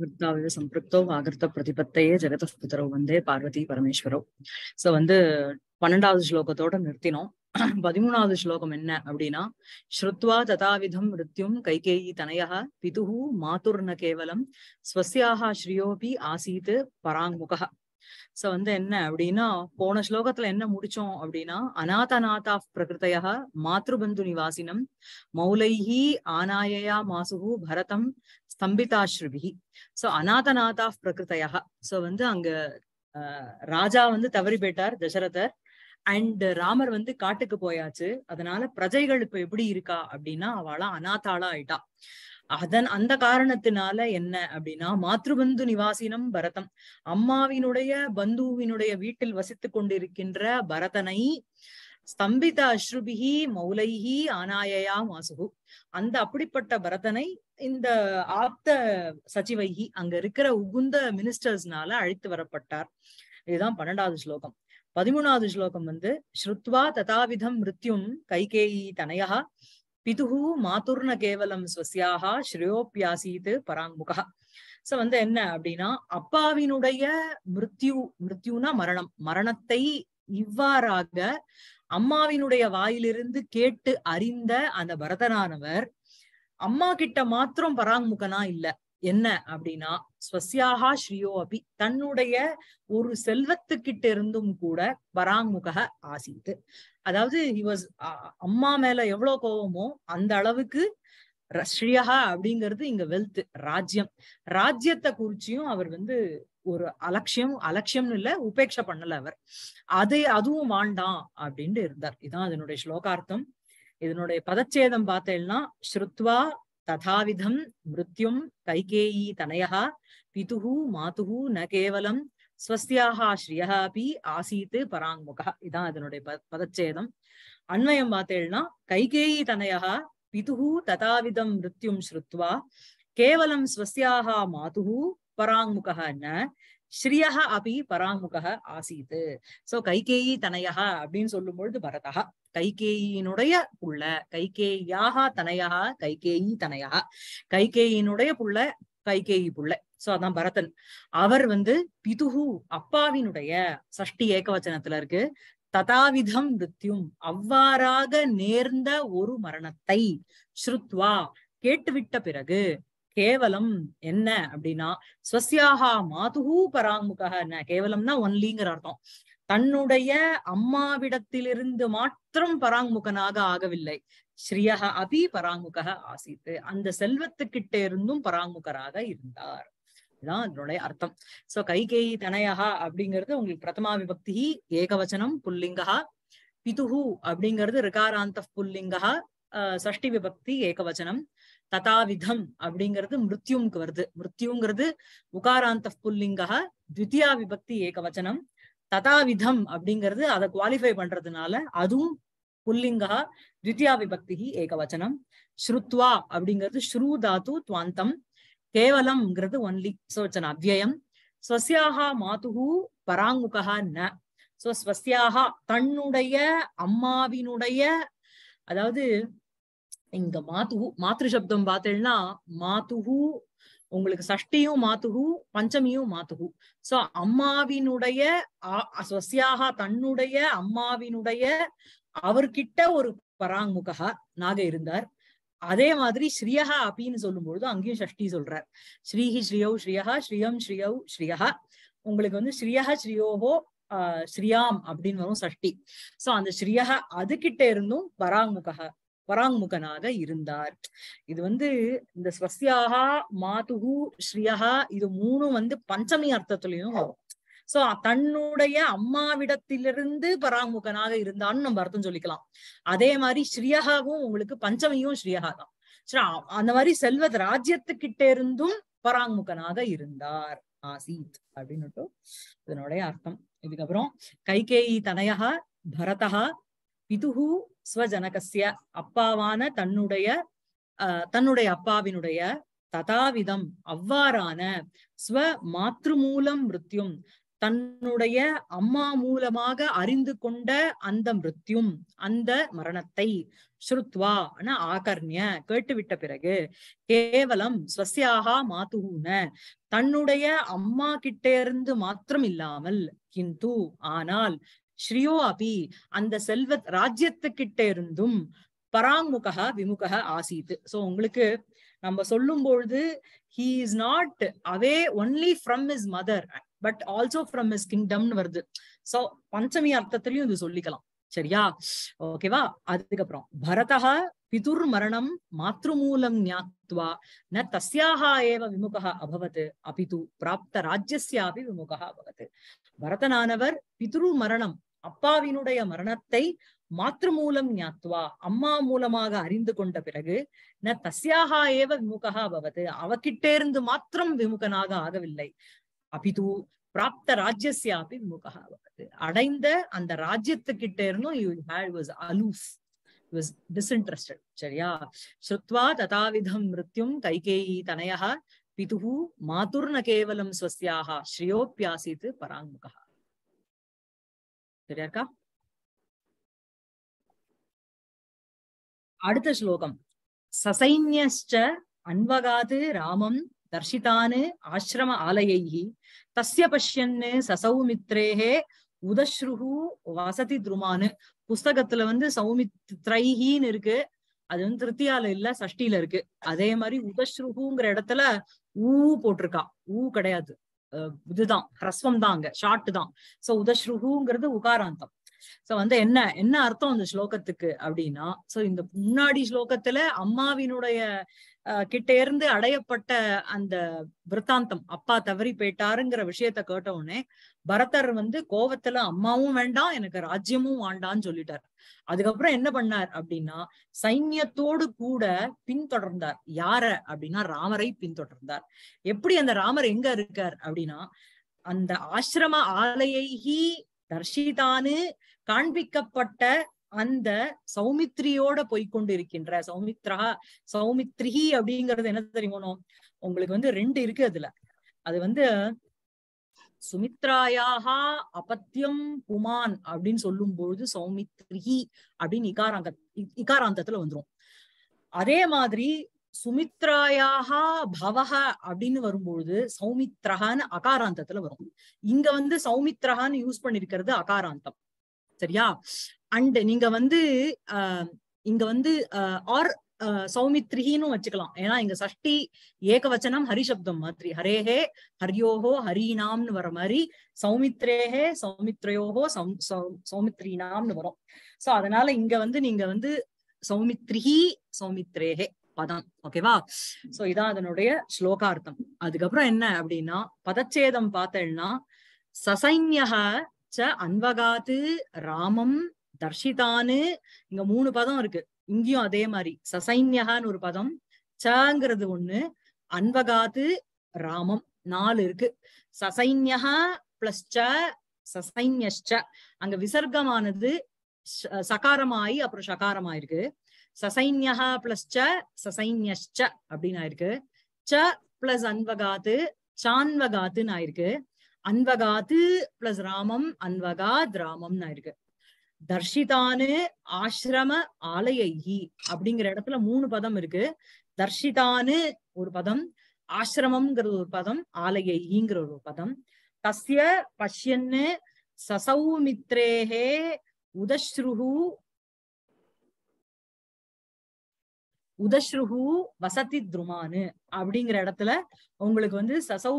விருத்தாவிய ஆகிருத்த பிரதிபத்தையே ஜெகத பிதரோ வந்தே Parvati பரமேஸ்வரோ so வந்து பன்னெண்டாவது ஸ்லோகத்தோட நிறுத்தினோம் பதிமூணாவது ஸ்லோகம் என்ன அப்படின்னா ஸ்ருத்வா ததாவிதம் மிருத்யும் கைகேயி தனயா பிதுகு ந கேவலம் ஸ்வசியாக ஸ்ரீயோபி ஆசீத் பராங்முகா சோ வந்து என்ன அப்படின்னா போன ஸ்லோகத்துல என்ன முடிச்சோம் அப்படின்னா அநாதா பிரகிருத்தையா மாத்ருபந்து நிவாசினம் மௌலைஹி ஆனாயா மாசுகு பரதம் ஸ்தம்பிதாஸ்ருபிகி சோ அநாதநாதா பிரகிருத்தையா சோ வந்து அங்க ராஜா வந்து தவறி போயிட்டார் தசரதர் அண்ட் ராமர் வந்து காட்டுக்கு போயாச்சு அதனால பிரஜைகள் இப்ப எப்படி இருக்கா அப்படின்னா அவளா அநாத்தாளா ஆயிட்டா அதன் அந்த காரணத்தினால என்ன அப்படின்னா மாத்ருபந்து நிவாசினம் பரதம் அம்மாவினுடைய பந்துவினுடைய வீட்டில் வசித்து கொண்டிருக்கின்ற பரதனை ஸ்தம்பித அஸ்ருபிஹி மௌலைஹி ஆனாயா மாசுகு அந்த அப்படிப்பட்ட பரதனை இந்த ஆப்த சச்சிவைகி அங்க இருக்கிற உகுந்த மினிஸ்டர்ஸ்னால அழைத்து வரப்பட்டார் இதுதான் பன்னெண்டாவது ஸ்லோகம் பதிமூணாவது ஸ்லோகம் வந்து ஸ்ருத்வா ததாவிதம் மிருத்யும் கைகேயி தனயா பிதுகு மாதுர்ன கேவலம் ஸ்வசியாக ஸ்ரேயோபியாசீத்து பராங்முகா சோ வந்து என்ன அப்படின்னா அப்பாவினுடைய மிருத்யு மிருத்யுனா மரணம் மரணத்தை இவ்வாறாக அம்மாவினுடைய வாயிலிருந்து கேட்டு அறிந்த அந்த பரதனானவர் அம்மா கிட்ட மாத்திரம் பராங்முகனா இல்ல என்ன அப்படின்னா ஸ்வசியாகா ஸ்ரீயோ அபி தன்னுடைய ஒரு செல்வத்துக்கிட்ட இருந்தும் கூட பராங்முக ஆசித்து அதாவது வாஸ் அம்மா மேல எவ்வளவு கோபமோ அந்த அளவுக்கு ஸ்ரீயகா அப்படிங்கிறது இங்க வெல்த் ராஜ்யம் ராஜ்யத்தை குறிச்சியும் அவர் வந்து ஒரு அலட்சியம் அலட்சியம்னு இல்ல உபேட்ச பண்ணல அவர் அது அதுவும் வாண்டாம் அப்படின்ட்டு இருந்தார் இதான் அதனுடைய ஸ்லோகார்த்தம் இதனுடைய பதச்சேதம் பார்த்தேன்னா ஸ்ருத்வா ததாவிதம் மிருத்யும் கைகேயி தனயா பிதுகு மாதுகு ந கேவலம் ஸ்வஸ்தியாகா ஸ்ரீயா அப்படி ஆசீத்து பராங்முகா இதான் அதனுடைய ப பதச்சேதம் அன்வயம் பார்த்தேன்னா கைகேயி தனயா பிதுகு ததாவிதம் மிருத்யும் ஸ்ருத்வா கேவலம் ஸ்வஸ்தியாகா மாதுகு பராங்முகன்னா ஸ்ரீயா அபி பராமுக ஆசீத்து சோ கைகேயி தனையா அப்படின்னு சொல்லும் பொழுது பரதா கைகேயினுடைய புள்ள கைகேயாக தனையா கைகேயி தனையா கைகேயினுடைய புள்ள கைகேயி புள்ள சோ அதான் பரதன் அவர் வந்து பிதுகு அப்பாவினுடைய சஷ்டி ஏகவச்சனத்துல இருக்கு ததாவிதம் மிருத்தியும் அவ்வாறாக நேர்ந்த ஒரு மரணத்தை ஸ்ருத்வா கேட்டுவிட்ட பிறகு கேவலம் என்ன அப்படின்னா ஸ்வசியாகா மாதுகூ பராமுகா என்ன கேவலம்னா ஒன்லிங்கிற அர்த்தம் தன்னுடைய அம்மாவிடத்திலிருந்து மாத்திரம் பராங்முகனாக ஆகவில்லை ஸ்ரீயக அபி பராங்குக ஆசித்து அந்த செல்வத்துக்கிட்டே இருந்தும் பராங்குகராக இருந்தார் இதுதான் அதனுடைய அர்த்தம் சோ கைகேயி தனயகா அப்படிங்கிறது உங்களுக்கு பிரதமா விபக்தி ஏகவச்சனம் புல்லிங்கா பிதுஹு அப்படிங்கிறது ரிகாராந்த புல்லிங்கா சஷ்டி விபக்தி ஏகவச்சனம் ததாவிதம் அப்படிங்கிறது மிருத்யுங்கு வருது மிருத்யுங்கிறது உகாராந்த புல்லிங்கா த்வித்தியா விபக்தி ஏகவச்சனம் ததாவிதம் அப்படிங்கிறது அதை குவாலிஃபை பண்றதுனால அதுவும் புல்லிங்கா த்வித்தியா விபக்தி ஏகவச்சனம் ஸ்ருத்வா அப்படிங்கிறது ஸ்ரூ தாத்து துவாந்தம் கேவலம்ங்கிறது ஒன்லி சோ இட்ஸ் அவ்வயம் ஸ்வசியாகா மாதுகு பராங்குகா ந சோ ஸ்வசியாகா தன்னுடைய அம்மாவினுடைய அதாவது இங்க மாத்துஹூ மாத்ரு சப்தம் பார்த்தேன்னா மாத்துஹூ உங்களுக்கு சஷ்டியும் மாத்துகு பஞ்சமியும் மாத்துகு சோ அம்மாவினுடைய ஸ்வசியாக தன்னுடைய அம்மாவினுடைய அவர்கிட்ட ஒரு பராங்முகா நாக இருந்தார் அதே மாதிரி ஸ்ரீயா அப்படின்னு சொல்லும் பொழுது அங்கேயும் சஷ்டி சொல்றார் ஸ்ரீஹி ஸ்ரீயோ ஸ்ரீயா ஸ்ரீயம் ஸ்ரீயோ ஸ்ரீயா உங்களுக்கு வந்து ஸ்ரீயா ஸ்ரீயோகோ ஸ்ரீயாம் அப்படின்னு வரும் சஷ்டி சோ அந்த அது அதுகிட்ட இருந்தும் பராங்முகா பராங்முகனாக இருந்தார் இது வந்து இந்த ஸ்வசியாகா மாதுகு ஸ்ரீயகா இது மூணும் வந்து பஞ்சமி அர்த்தத்திலையும் வரும் சோ தன்னுடைய அம்மாவிடத்திலிருந்து பராங்முகனாக இருந்தான்னு நம்ம அர்த்தம் சொல்லிக்கலாம் அதே மாதிரி ஸ்ரீயகாவும் உங்களுக்கு பஞ்சமியும் ஸ்ரீயகா தான் அந்த மாதிரி செல்வத் ராஜ்யத்துக்கிட்ட இருந்தும் பராங்முகனாக இருந்தார் ஆசீத் அப்படின்னுட்டு இதனுடைய அர்த்தம் இதுக்கப்புறம் கைகேயி தனயா பரதா பிதுகு ஸ்வஜனகசிய அப்பாவான தன்னுடைய தன்னுடைய அப்பாவினுடைய ததாவிதம் அவ்வாறான ஸ்வ மாத்ரு மூலம் மிருத்யும் தன்னுடைய அம்மா மூலமாக அறிந்து கொண்ட அந்த மிருத்யும் அந்த மரணத்தை ஸ்ருத்வா ஆகர்ணிய கேட்டுவிட்ட பிறகு கேவலம் ஸ்வசியாகா மாத்துகூன தன்னுடைய அம்மா கிட்டே இருந்து மாத்திரம் இல்லாமல் கிந்து ஆனால் ஸ்ரீயோ அபி அந்த செல்வ ராஜ்யத்துக்கிட்ட இருந்தும் பராங்முகா விமுகா ஆசீத்து சோ உங்களுக்கு நம்ம சொல்லும் பொழுது he is not away only from is mother but also from is கிங்டம்னு வருது சோ பஞ்சமி அர்த்தத்திலையும் இது சொல்லிக்கலாம் சரியா ஓகேவா அதுக்கப்புறம் பரதா பிதுர் மரணம் மாத்ருமூலம் ஞாத்வா ந தஸ்யாக ஏவ விமுகா அபவத் அபிது பிராப்த ராஜ்யஸ்யாபி விமுகா அபவத் பரதனானவர் பிதுரு மரணம் அப்பாவினுடைய மரணத்தை மாத்ரு மூலம் ஞாத்வா அம்மா மூலமாக அறிந்து கொண்ட பிறகு ந தஸ்யாகா ஏவ விமுகா பவது அவகிட்டே இருந்து மாத்திரம் விமுகனாக ஆகவில்லை அபிது பிராப்த ராஜ்யசியாபி விமுகா பவது அடைந்த அந்த ராஜ்யத்துக்கிட்டே இருந்தும் you had was aloof was disinterested சரியா ஸ்ருத்வா ததாவிதம் மிருத்யும் கைகேயி தனயா பிதுகு மாதுர்ன கேவலம் ஸ்வசியாக ஸ்ரீயோப்பியாசித்து பராங்முகா சரியாக்கா அடுத்த ஸ்லோகம் சசைன்யஷ்ட அன்வகாது ராமம் தர்ஷிதானு ஆசிரம ஆலயைஹி தஸ்ய பஷ்யன்னு சசௌமித்ரேஹே உதஸ்ருஹு வசதி துருமானு புஸ்தகத்துல வந்து சௌமித்ரைஹின்னு இருக்கு அது வந்து திருத்தியால இல்ல சஷ்டியில இருக்கு அதே மாதிரி உதஸ்ருஹுங்கிற இடத்துல ஊ போட்டிருக்கா ஊ கிடையாது இதுதான் ஹிரஸ்வம் தான் அங்க ஷார்ட் தான் சோ உதஸ்ருகுங்கிறது உகாராந்தம் சோ வந்து என்ன என்ன அர்த்தம் அந்த ஸ்லோகத்துக்கு அப்படின்னா சோ இந்த முன்னாடி ஸ்லோகத்துல அம்மாவினுடைய கிட்ட இருந்து அடையப்பட்ட அந்த விருத்தாந்தம் அப்பா தவறி போயிட்டாருங்கிற விஷயத்த கேட்ட உடனே பரதர் வந்து கோவத்துல அம்மாவும் வேண்டாம் எனக்கு ராஜ்யமும் வேண்டான்னு சொல்லிட்டார் அதுக்கப்புறம் என்ன பண்ணார் அப்படின்னா சைன்யத்தோடு கூட பின்தொடர்ந்தார் யார அப்படின்னா ராமரை பின்தொடர்ந்தார் எப்படி அந்த ராமர் எங்க இருக்கார் அப்படின்னா அந்த ஆசிரம ஆலையை தர்ஷிதானு காண்பிக்கப்பட்ட அந்த சௌமித்ரியோட போய்கொண்டிருக்கின்ற சௌமித்ரா சௌமித்ரிஹி அப்படிங்கறது என்ன தெரியுமோ உங்களுக்கு வந்து ரெண்டு இருக்கு அதுல அது வந்து சுமித்ராயாக அபத்தியம் புமான் அப்படின்னு சொல்லும் பொழுது சௌமித்ரிஹி அப்படின்னு இகாராங்க இகாராந்தத்துல வந்துரும் அதே மாதிரி சுமித்ராயாக பவக அப்படின்னு வரும்பொழுது சௌமித்ரஹான்னு அகாராந்தத்துல வரும் இங்க வந்து சௌமித்ரஹான்னு யூஸ் பண்ணிருக்கிறது அகாராந்தம் சரியா அண்ட் நீங்க வந்து இங்க வந்து ஆர் சௌமித்ரிகின்னு வச்சுக்கலாம் ஏன்னா இங்க சஷ்டி ஏகவச்சனம் ஹரிசப்தம் மாதிரி ஹரேஹே ஹரியோஹோ ஹரீனாம்னு வர மாதிரி சௌமித்ரேஹே சௌ சௌமித்ரீனாம்னு வரும் சோ அதனால இங்க வந்து நீங்க வந்து சௌமித்ரிஹி சௌமித்ரேஹே பதம் ஓகேவா சோ இதான் அதனுடைய ஸ்லோகார்த்தம் அதுக்கப்புறம் என்ன அப்படின்னா பதச்சேதம் பார்த்தேன்னா சசைன்யக ச அன்வகாத்து ராமம் தர்ஷிதான்னு இங்க மூணு பதம் இருக்கு இங்கேயும் அதே மாதிரி சசைன்யகான்னு ஒரு பதம் சங்கிறது ஒண்ணு அன்வகாத்து ராமம் நாலு இருக்கு சசைன்யகா பிளஸ் ச சசைன்யஷ்ட அங்க விசர்க்கமானது சகாரமாயி அப்புறம் சகாரமாயிருக்கு சசைன்யகா பிளஸ் ச சசைன்யஷ்ச அப்படின்னு ஆயிருக்கு ச பிளஸ் அன்வகாத்து சான்வகாத்துன்னு ஆயிருக்கு அன்வகாத்து பிளஸ் ராமம் அன்வகாத் ராமம்னா இருக்கு தர்ஷிதானு ஆசிரம ஆலயி அப்படிங்கிற இடத்துல மூணு பதம் இருக்கு தர்ஷிதானு ஒரு பதம் ஆசிரமம்ங்கிறது ஒரு பதம் ஆலயிங்கிற ஒரு பதம் தஸ்ய பஷ்யன்னு சசௌமித்ரேஹே உதஸ்ருஹு உதஸ்ருஹு வசதி துருமானு அப்படிங்கிற இடத்துல உங்களுக்கு வந்து சசௌ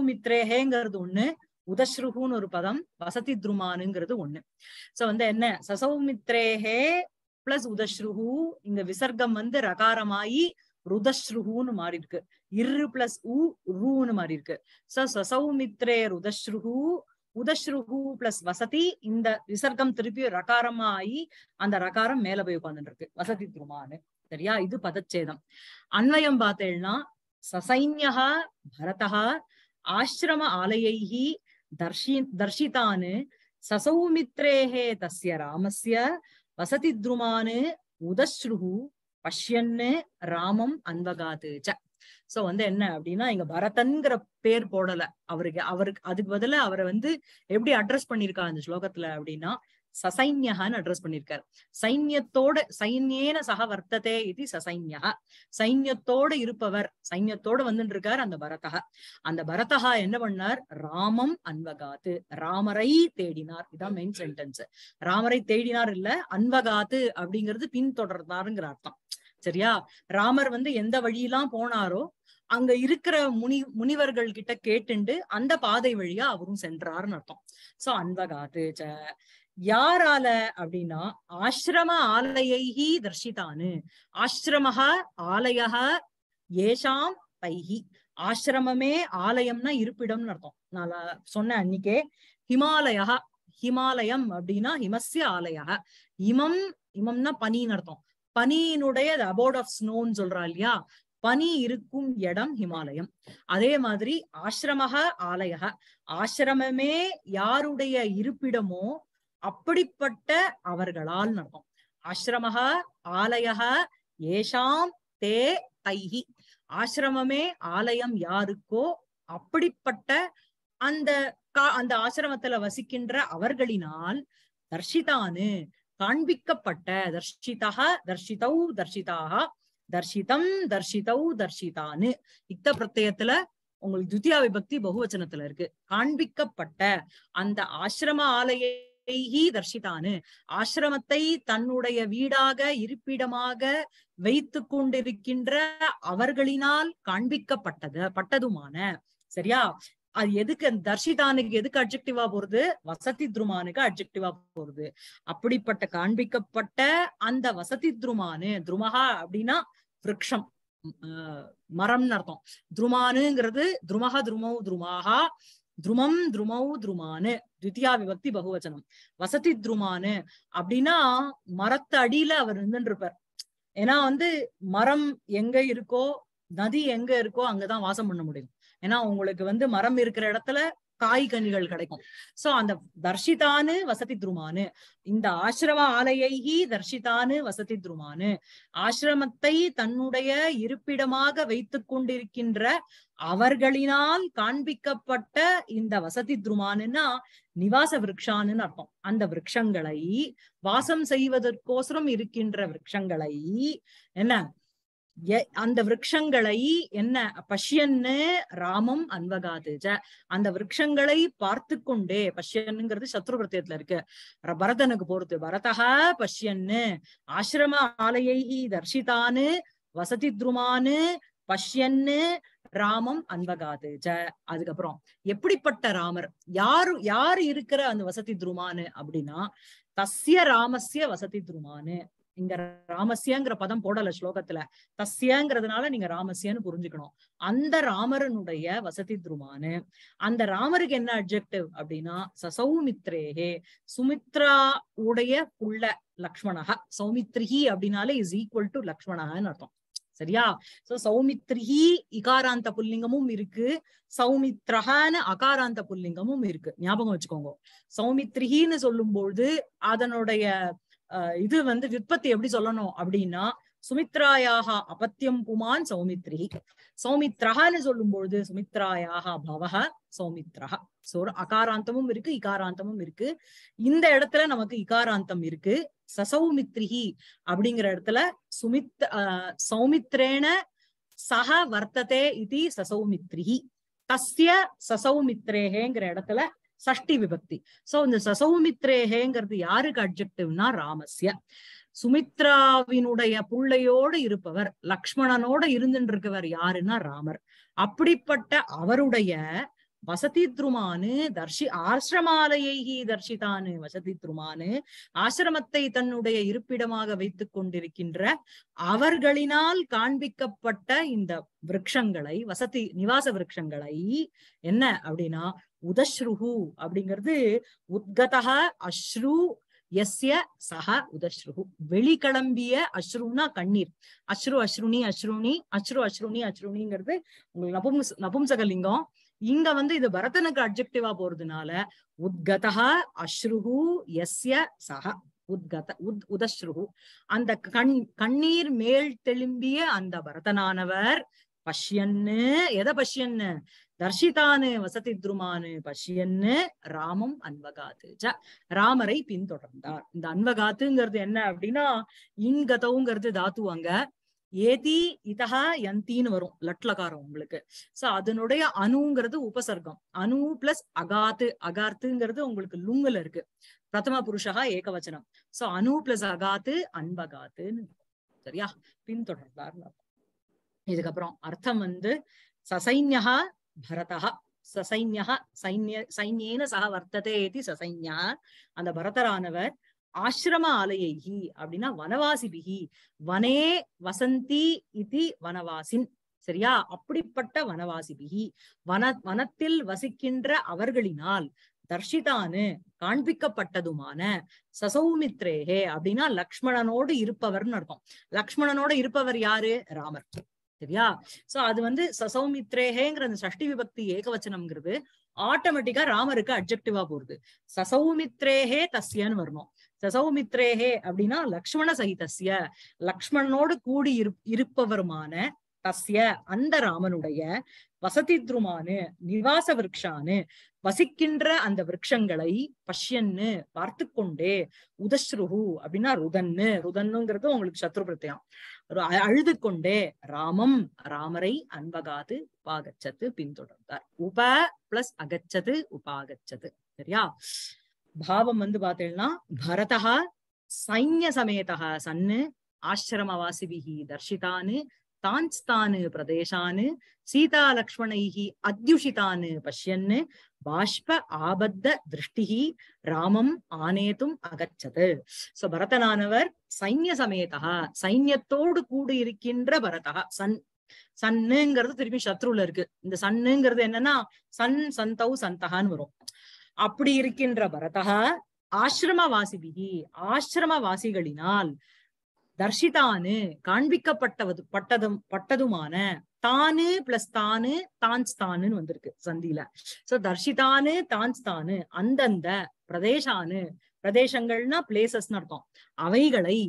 ஒண்ணு உதஸ்ருகுன்னு ஒரு பதம் வசதி துருமானுங்கிறது ஒண்ணு சோ வந்து என்ன சசௌமித்ரேஹே பிளஸ் உதஸ்ருகு இங்க விசர்க்கம் வந்து ரகாரமாயி ருதஸ்ருகுன்னு மாறி இருக்கு இரு பிளஸ் உ ரூன்னு மாறி இருக்கு சோ சசௌமித்ரே ருதஸ்ருகு உதஸ்ருகு பிளஸ் வசதி இந்த விசர்க்கம் திருப்பி ரகாரமாயி அந்த ரகாரம் மேல போய் உட்கார்ந்து இருக்கு வசதி துருமானு சரியா இது பதச்சேதம் அன்வயம் பார்த்தேன்னா சசைன்யா பரதா ஆசிரம ஆலையை தர்ஷி தர்ஷிதானு ससौमित्रेः तस्य रामस्य வசதி துருமானு உதஸ்ருஹு பஷ்யன்னு ராமம் அன்வகாது ச சோ வந்து என்ன அப்படின்னா இங்க பரதன்கிற பேர் போடல அவருக்கு அவருக்கு அதுக்கு பதில அவரை வந்து எப்படி அட்ரஸ் பண்ணிருக்கா அந்த ஸ்லோகத்துல அப்படின்னா சசைன்யகான்னு அட்ரஸ் பண்ணிருக்காரு சைன்யத்தோட சைன்யேன சக வர்த்ததே இது சசைன்யா சைன்யத்தோட இருப்பவர் சைன்யத்தோட வந்துட்டு இருக்காரு அந்த பரதகா அந்த பரதகா என்ன பண்ணார் ராமம் அன்வகாத்து ராமரை தேடினார் இதான் மெயின் சென்டென்ஸ் ராமரை தேடினார் இல்ல அன்வகாத்து அப்படிங்கிறது பின்தொடர்ந்தாருங்கிற அர்த்தம் சரியா ராமர் வந்து எந்த வழியெல்லாம் போனாரோ அங்க இருக்கிற முனி முனிவர்கள் கிட்ட கேட்டுண்டு அந்த பாதை வழியா அவரும் சென்றாருன்னு அர்த்தம் சோ அன்பகாத்து யாரால அப்படின்னா ஆசிரம ஆலயைஹி தர்ஷிதானு ஆசிரமஹா ஆலயஹ ஏஷாம் பைஹி ஆசிரமமே ஆலயம்னா இருப்பிடம்னு அர்த்தம் நான் சொன்னேன் அன்னைக்கே ஹிமாலயா ஹிமாலயம் அப்படின்னா ஹிமஸ்ய ஆலயா இமம் இமம்னா பனின்னு அர்த்தம் பனியினுடைய அபோர்ட் ஆஃப் ஸ்னோன்னு சொல்றா இல்லையா பனி இருக்கும் இடம் ஹிமாலயம் அதே மாதிரி ஆசிரமஹ ஆலயா ஆசிரமமே யாருடைய இருப்பிடமோ அப்படிப்பட்ட அவர்களால் நடக்கும் ஆசிரமஹா ஆலயஹா ஏஷாம் தே தைஹி ஆசிரமமே ஆலயம் யாருக்கோ அப்படிப்பட்ட அந்த அந்த ஆசிரமத்துல வசிக்கின்ற அவர்களினால் தர்ஷிதானு காண்பிக்கப்பட்ட தர்ஷிதா தர்ஷிதௌ தர்ஷிதாக தர்ஷிதம் தர்ஷிதௌ தர்ஷிதானு இத்த பிரத்தயத்துல உங்களுக்கு துத்தியா விபக்தி பகுவச்சனத்துல இருக்கு காண்பிக்கப்பட்ட அந்த ஆசிரம ஆலய தர்ஷிதானு ஆசிரமத்தை தன்னுடைய வீடாக இருப்பிடமாக வைத்து கொண்டிருக்கின்ற அவர்களினால் காண்பிக்கப்பட்டது பட்டதுமான சரியா அது எதுக்கு தர்ஷிதானுக்கு எதுக்கு அப்ஜெக்டிவா போறது வசதி துருமானுக்கு அப்ஜெக்டிவா போறது அப்படிப்பட்ட காண்பிக்கப்பட்ட அந்த வசதி துருமானு துருமகா அப்படின்னா விரக்ஷம் மரம்னு அர்த்தம் துருமானுங்கிறது துருமகா துருமோ துருமாகா துருமம் துருமௌ துருமானு தித்தியா விபக்தி பகுவச்சனம் வசதி துருமானு அப்படின்னா மரத்து அடியில அவர் நின்று இருப்பார் ஏன்னா வந்து மரம் எங்க இருக்கோ நதி எங்க இருக்கோ அங்கதான் வாசம் பண்ண முடியும் ஏன்னா உங்களுக்கு வந்து மரம் இருக்கிற இடத்துல காய்கனிகள் கிடைக்கும் சோ அந்த தர்ஷிதானு வசதி துருமானு இந்த ஆசிரம ஆலையைகி தர்ஷிதானு வசதி துருமானு ஆசிரமத்தை தன்னுடைய இருப்பிடமாக வைத்து கொண்டிருக்கின்ற அவர்களினால் காண்பிக்கப்பட்ட இந்த வசதி துருமானுன்னா நிவாச விரக்ஷான்னு அர்த்தம் அந்த விரக்ஷங்களை வாசம் செய்வதற்கோசரம் இருக்கின்ற விரக்ஷங்களை என்ன அந்த விரக்ஷங்களை என்ன பஷ்யன்னு ராமம் அன்பகாது அந்த விரக்ஷங்களை பார்த்து கொண்டே பஷ்யன்னுங்கிறது சத்ரு பிரத்தியத்துல இருக்கு பரதனுக்கு போறது பரதகா பஷ்யன்னு ஆசிரம ஆலையை தர்ஷிதானு வசதி துருமானு பஷ்யன்னு ராமம் அன்பகாது ஜ அதுக்கப்புறம் எப்படிப்பட்ட ராமர் யாரு யாரு இருக்கிற அந்த வசதி துருமானு அப்படின்னா தஸ்ய ராமஸ்ய வசதி துருமானு இங்க ராமசியங்கிற பதம் போடல ஸ்லோகத்துல தஸ்யங்கிறதுனால நீங்க ராமசியன்னு புரிஞ்சுக்கணும் அந்த ராமரனுடைய வசதி துருமானு அந்த ராமருக்கு என்ன அப்ஜெக்டிவ் அப்படின்னா சசௌமித்ரேகே சுமித்ரா உடைய புள்ள லக்ஷ்மணக சௌமித்ரிஹி அப்படின்னாலே இஸ் ஈக்குவல் டு லக்ஷ்மணகன்னு அர்த்தம் சரியா சோ சௌமித்ரிஹி இகாராந்த புல்லிங்கமும் இருக்கு சௌமித்ரஹான அகாராந்த புல்லிங்கமும் இருக்கு ஞாபகம் வச்சுக்கோங்க சௌமித்ரிஹின்னு சொல்லும் பொழுது அதனுடைய இது வந்து விற்பத்தி எப்படி சொல்லணும் அப்படின்னா சுமித்ராயாக அபத்தியம் புமான் சௌமித்ரி சௌமித்ரஹான்னு சொல்லும் பொழுது சுமித்ராயாக பவக சௌமித்ரஹா சோ அகாராந்தமும் இருக்கு இகாராந்தமும் இருக்கு இந்த இடத்துல நமக்கு இகாராந்தம் இருக்கு சசௌமித்ரிஹி அப்படிங்கிற இடத்துல சுமித் சௌமித்ரேன சக வர்த்ததே இது சசௌமித்ரிஹி தஸ்ய சசௌமித்ரேகேங்கிற இடத்துல சஷ்டி விபக்தி சோ இந்த சசௌமித்ரேகேங்கிறது யாருக்கு அப்ஜெக்டிவ்னா ராமஸ்ய சுமித்ராவினுடைய புள்ளையோடு இருப்பவர் லக்ஷ்மணனோட இருந்துட்டு இருக்கவர் யாருன்னா ராமர் அப்படிப்பட்ட அவருடைய வசதி துருமானு தர்ஷி ஆசிரமாலையை தர்ஷிதானு வசதி துருமானு ஆசிரமத்தை தன்னுடைய இருப்பிடமாக வைத்துக் கொண்டிருக்கின்ற அவர்களினால் காண்பிக்கப்பட்ட இந்த விரக்ஷங்களை வசதி நிவாச விரக்ஷங்களை என்ன அப்படின்னா உதஸ்ருஹு அப்படிங்கிறது உத்கதா அஸ்ரு எஸ்ய சஹ உதஸ்ருஹு வெளிக்கிளம்பிய அஸ்ருனா கண்ணீர் அஸ்ரு அஸ்ருணி அஸ்ருணி அஸ்ரு அஸ்ருணி அஸ்ருணிங்கிறது உங்களுக்கு நபும் நபும்சகலிங்கம் இங்க வந்து இது பரதனுக்கு அப்செக்டிவா போறதுனால உத்கதா அஸ்ருஹு எஸ்ய சஹ உத்கத உத் உதஸ்ருஹு அந்த கண் கண்ணீர் மேல் தெளிம்பிய அந்த பரதனானவர் பஷ்யன்னு எதை பஷ்யன்னு தர்ஷிதானு வசதி துருமானு பஷ்யன்னு ராமம் அன்பகாத்து ராமரை பின்தொடர்ந்தார் இந்த அன்பகாத்துங்கிறது என்ன அப்படின்னா இங்கதவுங்கிறது தாத்துவாங்க ஏதி இதா யந்தின்னு வரும் லட்லகாரம் உங்களுக்கு சோ அதனுடைய அணுங்கிறது உபசர்க்கம் அணு பிளஸ் அகாத்து அகார்த்துங்கிறது உங்களுக்கு லுங்குல இருக்கு பிரதம புருஷா ஏகவச்சனம் சோ அணு பிளஸ் அகாத்து அன்பகாத்துன்னு சரியா பின்தொடர்ந்தார் இதுக்கப்புறம் அர்த்தம் வந்து சசைன்யா பரதா சசைன்யா சைன்ய சைன்யேன சக வர்த்ததே இது சசைன்யா அந்த பரதரானவர் ஆசிரம ஆலயி அப்படின்னா வனவாசி பிகி வனே வசந்தி இது வனவாசின் சரியா அப்படிப்பட்ட வனவாசி பிகி வன வனத்தில் வசிக்கின்ற அவர்களினால் தர்ஷிதானு காண்பிக்கப்பட்டதுமான சசௌமித்ரேகே அப்படின்னா லக்ஷ்மணனோடு இருப்பவர்னு அர்த்தம் லக்ஷ்மணனோட இருப்பவர் யாரு ராமர் சரியா சோ அது வந்து சசௌமித்ரேகேங்கிற அந்த சஷ்டி விபக்தி ஏகவச்சனம்ங்கிறது ஆட்டோமேட்டிக்கா ராமருக்கு அப்ஜெக்டிவா போறது சசௌமித்ரேகே தஸ்யன்னு வரணும் தசௌமித்ரேகே அப்படின்னா லக்ஷ்மண சகிதசிய லக்ஷ்மணனோடு கூடி இருப்பவருமான தஸ்ய அந்த ராமனுடைய வசதி துருமானு நிவாச விரக்ஷானு வசிக்கின்ற அந்த விரக்ஷங்களை பஷ்யன்னு பார்த்து கொண்டே உதஸ்ருஹு அப்படின்னா ருதன்னு ருதன்னுங்கிறது உங்களுக்கு சத்ரு பிரத்தியம் அழுது கொண்டே ராமம் ராமரை அன்பகாது உபாகச்சது பின்தொடர்ந்தார் உப பிளஸ் அகச்சது உபாகச்சது சரியா பாவம் வந்து பார்த்தீங்கன்னா பரதா சைன்ய சமேதா சன்னு ஆசிரமவாசிபிகி தர்ஷிதானு தான்ஸ்தானு பிரதேசானு சீதா லக்ஷ்மணைகி அத்யுஷிதானு பஷ்யன்னு பாஷ்ப ஆபத்த திருஷ்டிஹி ராமம் ஆனேத்தும் அகச்சது சோ பரதனானவர் சைன்ய சமேதா சைன்யத்தோடு கூடி இருக்கின்ற பரதா சன் சன்னுங்கிறது திரும்பி சத்ருல இருக்கு இந்த சன்னுங்கிறது என்னன்னா சன் சந்தௌ சந்தகான்னு வரும் அப்படி இருக்கின்ற பரதகா ஆசிரமவாசிபிகி ஆசிரமவாசிகளினால் தர்ஷிதானு காண்பிக்கப்பட்டவது பட்டதும் பட்டதுமான தானு பிளஸ் தானு தான்ஸ்தானு வந்திருக்கு சந்தியில சோ தர்ஷிதானு ஸ்தானு அந்தந்த பிரதேசானு பிரதேசங்கள்னா பிளேசஸ்னு அர்த்தம் அவைகளை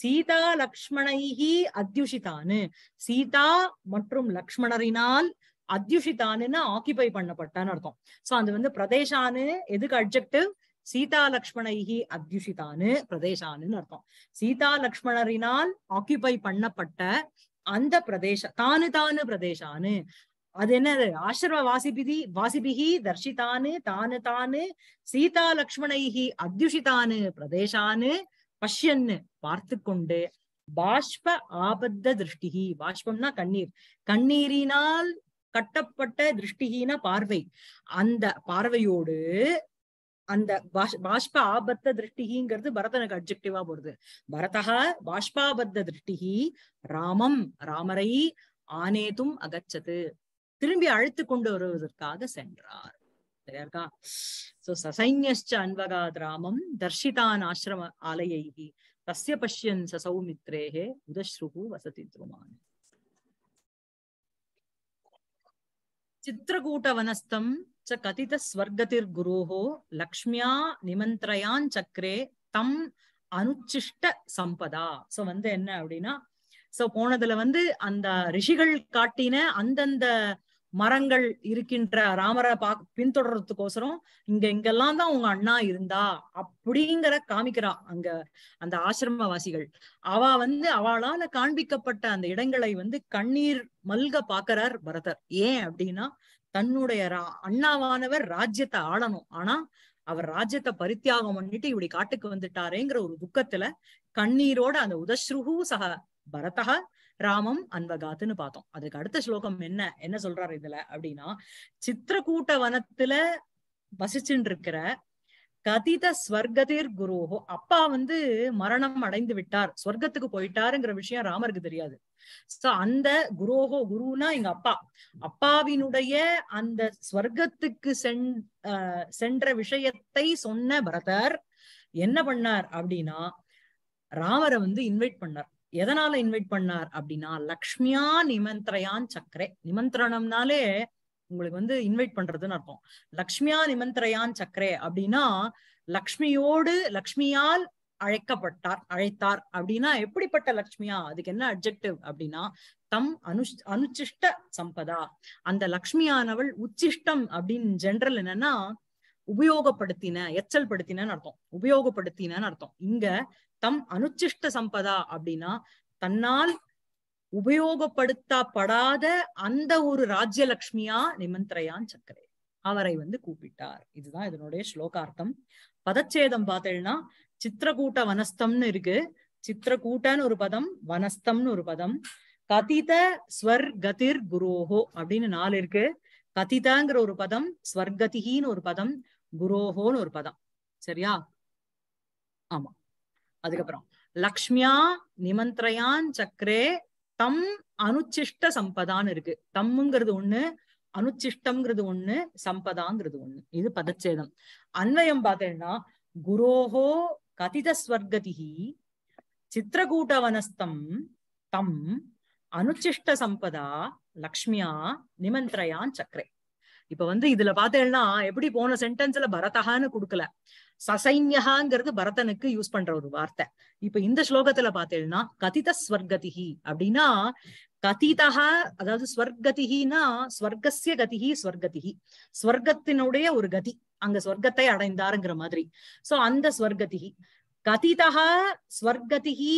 சீதா லக்ஷ்மணைகி அத்யுஷிதானு சீதா மற்றும் லக்ஷ்மணரினால் அத்யுஷிதான்னு ஆக்கிபை பண்ணப்பட்டான்னு அர்த்தம் சோ அது வந்து பிரதேசானு எதுக்கு அப்ஜெக்டிவ் சீதா லக்ஷ்மணி அத்யுஷிதானு பிரதேசானுன்னு அர்த்தம் சீதா லக்ஷ்மணரினால் ஆக்கிபை பண்ணப்பட்ட அந்த பிரதேச தானு தானு பிரதேசானு அது என்னது ஆசிரம வாசிபிதி வாசிபிகி தர்ஷிதானு தானு தானு சீதா லக்ஷ்மணி அத்யுஷிதானு பிரதேசானு பஷ்யன்னு பார்த்து கொண்டு பாஷ்ப ஆபத்த திருஷ்டிகி பாஷ்பம்னா கண்ணீர் கண்ணீரினால் கட்டப்பட்ட திருஷ்டிஹீன பார்வை அந்த பார்வையோடு அந்த பாஷ்ப ஆபத்த திருஷ்டிகிங்கிறது பரதனுக்கு அப்ஜெக்டிவா போடுது பரதா பாஷ்பாபத்த திருஷ்டிகி ராமம் ராமரை ஆனேதும் அகச்சது திரும்பி அழைத்து கொண்டு வருவதற்காக சென்றார் சரியா சோ சசைஞச்ச அன்வகாத் ராமம் தர்ஷிதான் ஆசிரம ஆலையை தஸ்ய பஷ்யன் சசௌமித்ரேகே உதஸ்ருகு வசதி துருமான் சித்திரகூட்டவனஸ்தம் ஸ்வர்கதிர் குருஹோ லக்ஷ்மியா நிமந்திரயான் சக்கரே தம் அனுச்சிஷ்ட சம்பதா சோ வந்து என்ன அப்படின்னா சோ போனதுல வந்து அந்த ரிஷிகள் காட்டின அந்தந்த மரங்கள் இருக்கின்ற ராமரை பா பின்தொடர்றதுக்கோசரம் இங்க இங்கெல்லாம் தான் உங்க அண்ணா இருந்தா அப்படிங்கிற காமிக்கிறா அங்க அந்த ஆசிரமவாசிகள் அவ வந்து அவளால காண்பிக்கப்பட்ட அந்த இடங்களை வந்து கண்ணீர் மல்க பாக்குறார் பரதர் ஏன் அப்படின்னா தன்னுடைய ரா அண்ணாவானவர் ராஜ்யத்தை ஆளணும் ஆனா அவர் ராஜ்யத்தை பரித்தியாகம் பண்ணிட்டு இப்படி காட்டுக்கு வந்துட்டாரேங்கிற ஒரு துக்கத்துல கண்ணீரோட அந்த உதஸ்ருகு சக பரதக ராமம் அன்பகாத்துன்னு பார்த்தோம் அதுக்கு அடுத்த ஸ்லோகம் என்ன என்ன சொல்றாரு இதுல அப்படின்னா சித்திரக்கூட்ட வனத்துல வசிச்சுட்டு இருக்கிற கதித ஸ்வர்கதிர் குருஹோ அப்பா வந்து மரணம் அடைந்து விட்டார் ஸ்வர்க்கத்துக்கு போயிட்டாருங்கிற விஷயம் ராமருக்கு தெரியாது சோ அந்த குரோஹோ குருனா எங்க அப்பா அப்பாவினுடைய அந்த ஸ்வர்க்கத்துக்கு சென் சென்ற விஷயத்தை சொன்ன பரதர் என்ன பண்ணார் அப்படின்னா ராமரை வந்து இன்வைட் பண்ணார் எதனால இன்வைட் பண்ணார் அப்படின்னா லக்ஷ்மியா நிமந்திரையான் சக்கரே நிமந்திரணம்னாலே உங்களுக்கு வந்து இன்வைட் பண்றதுன்னு அர்த்தம் லக்ஷ்மியா நிமந்திரையான் சக்கரே அப்படின்னா லக்ஷ்மியோடு லக்ஷ்மியால் அழைக்கப்பட்டார் அழைத்தார் அப்படின்னா எப்படிப்பட்ட லக்ஷ்மியா அதுக்கு என்ன அப்ஜெக்டிவ் அப்படின்னா தம் அனு அனுச்சிஷ்ட சம்பதா அந்த லக்ஷ்மியானவள் உச்சிஷ்டம் அப்படின்னு ஜென்ரல் என்னன்னா உபயோகப்படுத்தின எச்சல் படுத்தினன்னு அர்த்தம் உபயோகப்படுத்தினன்னு அர்த்தம் இங்க தம் அனுச்சிஷ்ட சம்பதா அப்படின்னா தன்னால் உபயோகப்படுத்தப்படாத அந்த ஒரு ராஜ்யலக்ஷ்மியா நிமந்திரையான் சக்கரே அவரை வந்து கூப்பிட்டார் இதுதான் இதனுடைய ஸ்லோகார்த்தம் பதச்சேதம் பார்த்தேன்னா சித்திரகூட்ட வனஸ்தம்னு இருக்கு சித்திரகூட்டன்னு ஒரு பதம் வனஸ்தம்னு ஒரு பதம் கதித ஸ்வர் கதிர் குரோஹோ அப்படின்னு நாலு இருக்கு கதிதாங்கிற ஒரு பதம் ஸ்வர்கதிகின்னு ஒரு பதம் குரோஹோன்னு ஒரு பதம் சரியா ஆமா அதுக்கப்புறம் லக்ஷ்மியா நிமந்திரயான் சக்கரே தம் அனுச்சிஷ்ட சம்பதான்னு இருக்கு தம்முங்கிறது ஒண்ணு அனுச்சிஷ்டம்ங்கிறது ஒண்ணு சம்பதாங்கிறது ஒண்ணு இது பதச்சேதம் அன்வயம் பார்த்தேன்னா குரோஹோ கதித சித்திரகூட்டவனஸ்தம் தம் அனுச்சிஷ்ட சம்பதா லக்ஷ்மியா நிமந்திரயான் சக்கரே இப்ப வந்து இதுல பாத்தேன்னா எப்படி போன சென்டென்ஸ்ல பரதகான்னு கொடுக்கல சசைன்யகாங்கிறது பரதனுக்கு யூஸ் பண்ற ஒரு வார்த்தை இப்ப இந்த ஸ்லோகத்துல பாத்தேன்னா கதித ஸ்வர்கதிகி அப்படின்னா கதிதா அதாவது ஸ்வர்கதிகினா ஸ்வர்கசிய கதிகி ஸ்வர்கதிகி ஸ்வர்கத்தினுடைய ஒரு கதி அங்க ஸ்வர்க்கத்தை அடைந்தாருங்கிற மாதிரி சோ அந்த ஸ்வர்கதிகி கதிதா ஸ்வர்கதிகி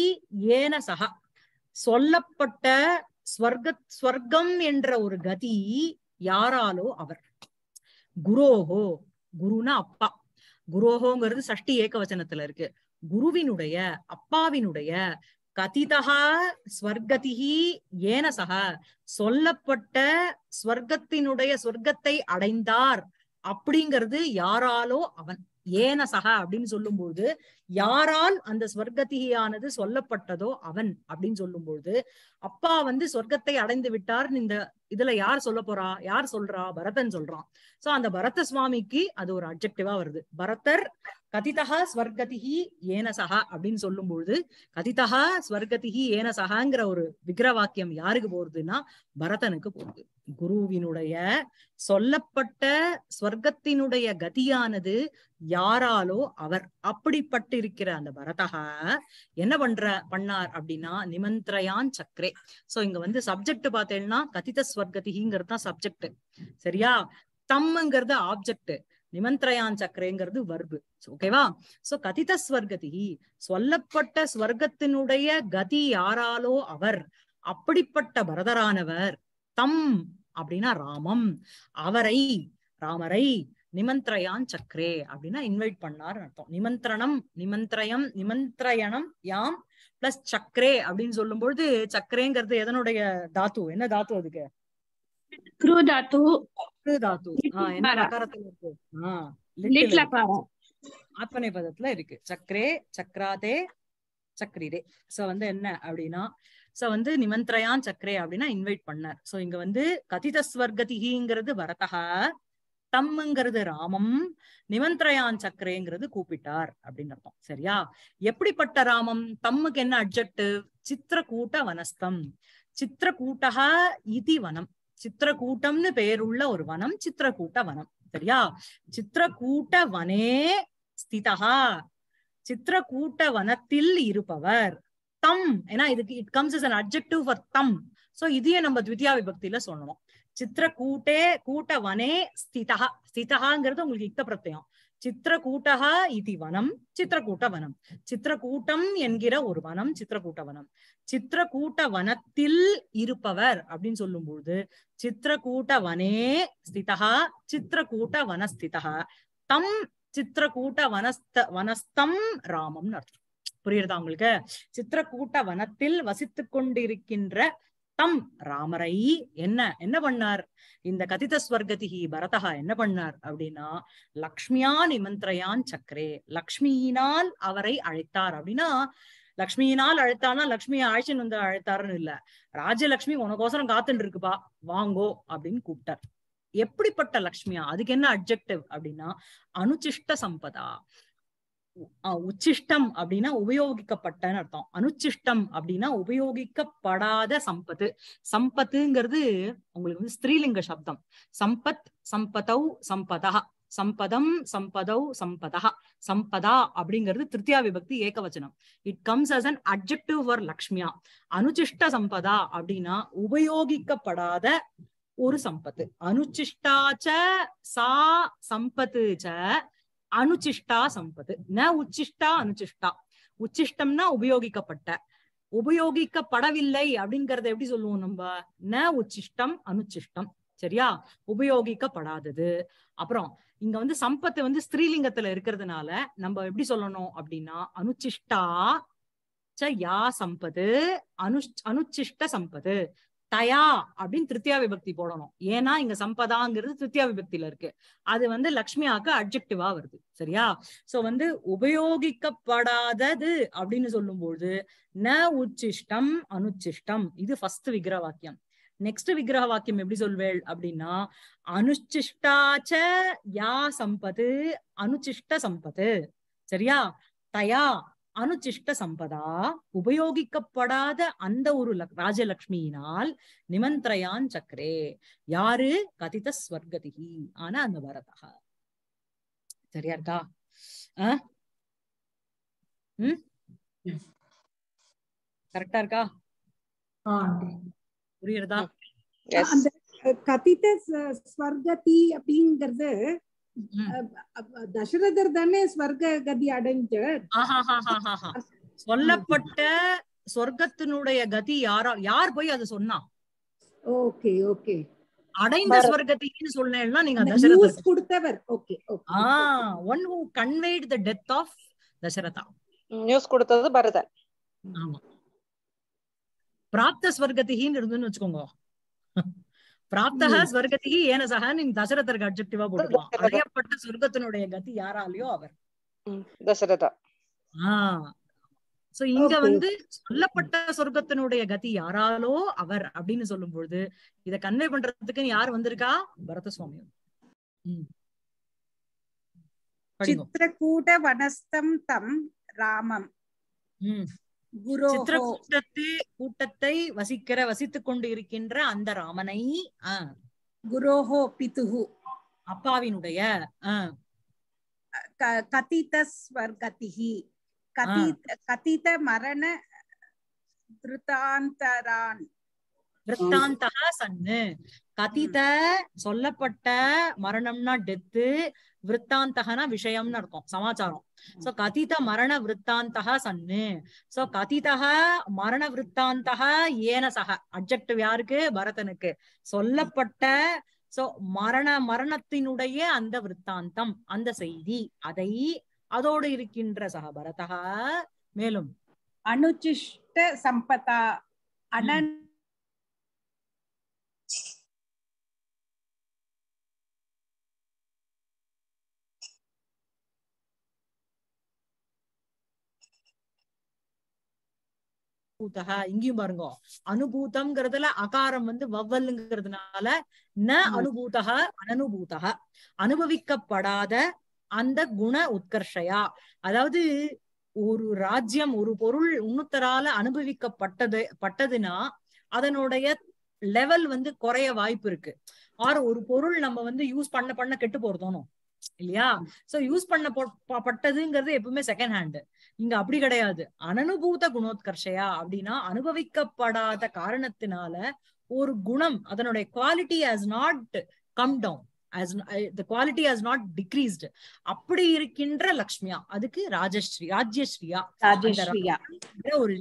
ஏன சகா சொல்லப்பட்ட ஸ்வர்க ஸ்வர்க்கம் என்ற ஒரு கதி யாராலோ அவர் குரோஹோ குருனா அப்பா குரோஹோங்கிறது சஷ்டி ஏகவச்சனத்துல இருக்கு குருவினுடைய அப்பாவினுடைய கதிதா ஸ்வர்கதிகி ஏனசக சொல்லப்பட்ட ஸ்வர்க்கத்தினுடைய சொர்க்கத்தை அடைந்தார் அப்படிங்கிறது யாராலோ அவன் ஏன சக அப்படின்னு சொல்லும்போது யாரால் அந்த ஸ்வர்கதியானது சொல்லப்பட்டதோ அவன் அப்படின்னு சொல்லும்போது அப்பா வந்து சொர்க்கத்தை அடைந்து விட்டார் இந்த இதுல யார் சொல்ல போறா யார் சொல்றா பரதன் சொல்றான் சோ அந்த பரத சுவாமிக்கு அது ஒரு அப்ஜெக்டிவா வருது பரதர் கதிதா ஸ்வர்கதிகி சகா அப்படின்னு சொல்லும் பொழுது கதிதா ஸ்வர்கதிகி ஏனசகாங்கிற ஒரு வாக்கியம் யாருக்கு போறதுன்னா பரதனுக்கு போகுது குருவினுடைய சொல்லப்பட்ட ஸ்வர்கத்தினுடைய கதியானது யாராலோ அவர் அப்படிப்பட்டு இருக்கிற அந்த பரதகா என்ன பண்ற பண்ணார் அப்படின்னா நிமந்திரயான் சக்கரே சோ இங்க வந்து சப்ஜெக்ட் பார்த்தேன்னா கதித ஸ்வர்கதிகிங்கிறது தான் சப்ஜெக்ட் சரியா தம்ங்கிறது ஆப்ஜெக்ட் நிமந்திரயான் சக்கரேங்கிறது வர்பு ஓகேவா சோ கதித ஸ்வர்கதி சொல்லப்பட்ட ஸ்வர்கத்தினுடைய கதி யாராலோ அவர் அப்படிப்பட்ட பரதரானவர் தம் அப்படின்னா ராமம் அவரை ராமரை நிமந்திரயான் சக்கரே அப்படின்னா இன்வைட் பண்ணார் அர்த்தம் நிமந்திரணம் நிமந்திரயம் நிமந்திரயணம் யாம் பிளஸ் சக்கரே அப்படின்னு சொல்லும் பொழுது சக்கரேங்கிறது எதனுடைய தாத்து என்ன தாத்து அதுக்கு ಕ್ರೂ பதத்துல இருக்கு சக்ரே சக்ராதே சக்கரிரே சோ வந்து என்ன அப்படின்னா சோ வந்து நிமந்திரயான் சக்ரே அப்படின்னா இன்வைட் பண்ணார் சோ இங்க வந்து கதித ஸ்வர்கதிங்கிறது வரதகா தம்முங்கிறது ராமம் நிமந்திரயான் சக்கரேங்கிறது கூப்பிட்டார் அப்படின்னு அர்த்தம் சரியா எப்படிப்பட்ட ராமம் தம்முக்கு என்ன அட்ஜெக்டிவ் சித்திர கூட்ட வனஸ்தம் சித்திரக்கூட்டா இதி வனம் சித்திரக்கூட்டம்னு பெயருள்ள ஒரு வனம் சித்திரக்கூட்ட வனம் சரியா சித்திரக்கூட்ட வனே ஸ்திதா சித்திரக்கூட்ட வனத்தில் இருப்பவர் தம் ஏன்னா இதுக்கு it comes is an objective for தம் சோ இதையே நம்ம த்விதியா விபக்தியில சொல்லணும் சித்திரக்கூட்டே கூட்ட வனே ஸ்திதா ஸ்திதகாங்கிறது உங்களுக்கு இத்த பிரத்தயம் சித்திரகூட்டகா இது வனம் சித்திரக்கூட்ட வனம் சித்திரக்கூட்டம் என்கிற ஒரு வனம் சித்திரக்கூட்ட வனம் சித்திரக்கூட்ட வனத்தில் இருப்பவர் அப்படின்னு சொல்லும் பொழுது சித்திரக்கூட்ட வனே ஸ்திதா சித்திரக்கூட்ட வனஸ்திதா தம் சித்திரக்கூட்ட வனஸ்த வனஸ்தம் ராமம்னு அர்த்தம் புரியுறதா உங்களுக்கு சித்திரக்கூட்ட வனத்தில் வசித்து கொண்டிருக்கின்ற தம் ராமரை என்ன என்ன பண்ணார் இந்த கதித ஸ்வர்கதிகி பரதகா என்ன பண்ணார் அப்படின்னா லக்ஷ்மியா நிமந்திரையான் சக்கரே லக்ஷ்மியினால் அவரை அழைத்தார் அப்படின்னா லக்ஷ்மியினால் அழைத்தானா லக்ஷ்மியை அழைச்சின்னு வந்து அழைத்தாருன்னு இல்ல ராஜலக்ஷ்மி உனக்கோசரம் காத்துட்டு இருக்குப்பா வாங்கோ அப்படின்னு கூப்பிட்டார் எப்படிப்பட்ட லக்ஷ்மியா அதுக்கு என்ன அப்ஜெக்டிவ் அப்படின்னா அனுச்சிஷ்ட சம்பதா உச்சிஷ்டம் அப்படின்னா உபயோகிக்கப்பட்டன்னு அர்த்தம் அனுச்சிஷ்டம் அப்படின்னா உபயோகிக்கப்படாத சம்பத்து சம்பத்துங்கிறது உங்களுக்கு வந்து ஸ்திரீலிங்க சப்தம் சம்பத் சம்பதௌ சம்பதா சம்பதம் சம்பதௌ சம்பதா சம்பதா அப்படிங்கிறது திருத்தியா விபக்தி ஏகவச்சனம் it comes as an objective for லக்ஷ்மியா அனுச்சிஷ்ட சம்பதா அப்படின்னா உபயோகிக்கப்படாத ஒரு சம்பத்து அனுச்சிஷ்டாச்ச சா சம்பத்து ச அனுச்சிஷ்டா சம்பது ந உச்சிஷ்டா அனுச்சிஷ்டா உச்சிஷ்டம்னா உபயோகிக்கப்பட்ட உபயோகிக்கப்படவில்லை அப்படிங்கறத எப்படி சொல்லுவோம் நம்ம ந உச்சிஷ்டம் அனுச்சிஷ்டம் சரியா உபயோகிக்கப்படாதது அப்புறம் இங்க வந்து சம்பத்து வந்து ஸ்ரீலிங்கத்துல இருக்கிறதுனால நம்ம எப்படி சொல்லணும் அப்படின்னா அனுச்சிஷ்டா யா சம்பது அனு அனுச்சிஷ்ட சம்பது தயா அப்படின்னு திருத்தியா விபக்தி போடணும் ஏன்னா இங்க சம்பதாங்கிறது திருத்தியா விபக்தியில இருக்கு அது வந்து லக்ஷ்மியாக்கு அப்ஜெக்டிவா வருது சரியா சோ வந்து உபயோகிக்கப்படாதது அப்படின்னு சொல்லும்போது ந உச்சிஷ்டம் அனுச்சிஷ்டம் இது ஃபர்ஸ்ட் விக்கிர வாக்கியம் நெக்ஸ்ட் விக்கிரக வாக்கியம் எப்படி சொல்வேள் அப்படின்னா அனுச்சிஷ்டாச்ச யா சம்பது அனுச்சிஷ்ட சம்பது சரியா தயா அனுச்சிஷ்ட சம்பதா உபயோகிக்கப்படாத அந்த ஒரு ராஜலக்ஷ்மியினால் நிமந்திரயான் சக்கரே யாரு கதித ஸ்வர்கதிகி ஆனா அந்த வரதா சரியா இருக்கா கரெக்டா இருக்கா புரியுறதா கதித ஸ்வர்கதி அப்படிங்கிறது தசரதர் தானே ஸ்வர்க கதி அடைஞ்சார் சொல்லப்பட்ட சொர்க்கத்தினுடைய கதி யாரா யார் போய் அது சொன்னா ஓகே ஓகே அடைந்த ஸ்வர்க்கத்தைன்னு சொன்னேன்னா நீங்க தசரதர் கொடுத்தவர் okay a one who conveyed the death of Dasaratha news கொடுத்தது பரதன் ஆமா பிராப்த ஸ்வர்க்கத்தின்னு இருந்துன்னு வச்சுக்கோங்க பிராப்தக சக நீங்க தசரதருக்கு அப்செக்டிவா போட்டுக்கலாம் அறியப்பட்ட சொர்க்கத்தினுடைய கதி யாராலையோ அவர் தசரதா ஆஹ் சோ இங்க வந்து சொல்லப்பட்ட சொர்க்கத்தினுடைய கதி யாராலோ அவர் அப்படின்னு சொல்லும் பொழுது இத கன்வே பண்றதுக்குன்னு யார் வந்திருக்கா பரத சுவாமி சித்திரகூட வனஸ்தம் தம் ராமம் சித்திரகூட்டத்து கூட்டத்தை வசிக்கிற வசித்துக் கொண்டு இருக்கின்ற அந்த ராமனை குரோஹோ பித்துகு அப்பாவினுடைய கதித ஸ்வர்கதிகி கதித கதித மரண திருத்தாந்தரான் விற்த்தாந்தா சன்னு கதித சொல்லப்பட்ட மரணம்னா டெத்து விற்த்தாந்தகனா விஷயம்னு இருக்கும் சமாச்சாரம் சோ கதித மரண விற்த்தாந்தக சன்னு சோ கதிதக மரண விற்த்தாந்தக ஏன சக அப்ஜெக்டிவ் யாருக்கு பரதனுக்கு சொல்லப்பட்ட சோ மரண மரணத்தினுடைய அந்த விற்த்தாந்தம் அந்த செய்தி அதை அதோடு இருக்கின்ற சக பரதகா மேலும் அனுச்சிஷ்ட சம்பதா அனன் அனுபூதக இங்கேயும் பாருங்க அனுபூதம்ங்கிறதுல அகாரம் வந்து வவ்வல்ங்கிறதுனால ந அனுபூதக அனனுபூதக அனுபவிக்கப்படாத அந்த குண உத்கர்ஷயா அதாவது ஒரு ராஜ்யம் ஒரு பொருள் உன்னுத்தரால அனுபவிக்கப்பட்டது பட்டதுன்னா அதனுடைய லெவல் வந்து குறைய வாய்ப்பு இருக்கு ஆறு ஒரு பொருள் நம்ம வந்து யூஸ் பண்ண பண்ண கெட்டு போறதோனும் இல்லையா சோ யூஸ் பண்ண பட்டதுங்கிறது எப்பவுமே செகண்ட் ஹேண்டு இங்க அப்படி கிடையாது அனனுபூத குணோத்கர்ஷயா அப்படின்னா அனுபவிக்கப்படாத காரணத்தினால ஒரு குணம் அதனுடைய quality has not come down as quality has not decreased அப்படி இருக்கின்ற லக்ஷ்மியா அதுக்கு ராஜஸ்ரீ ராஜ்யஸ்ரீயா ஒரு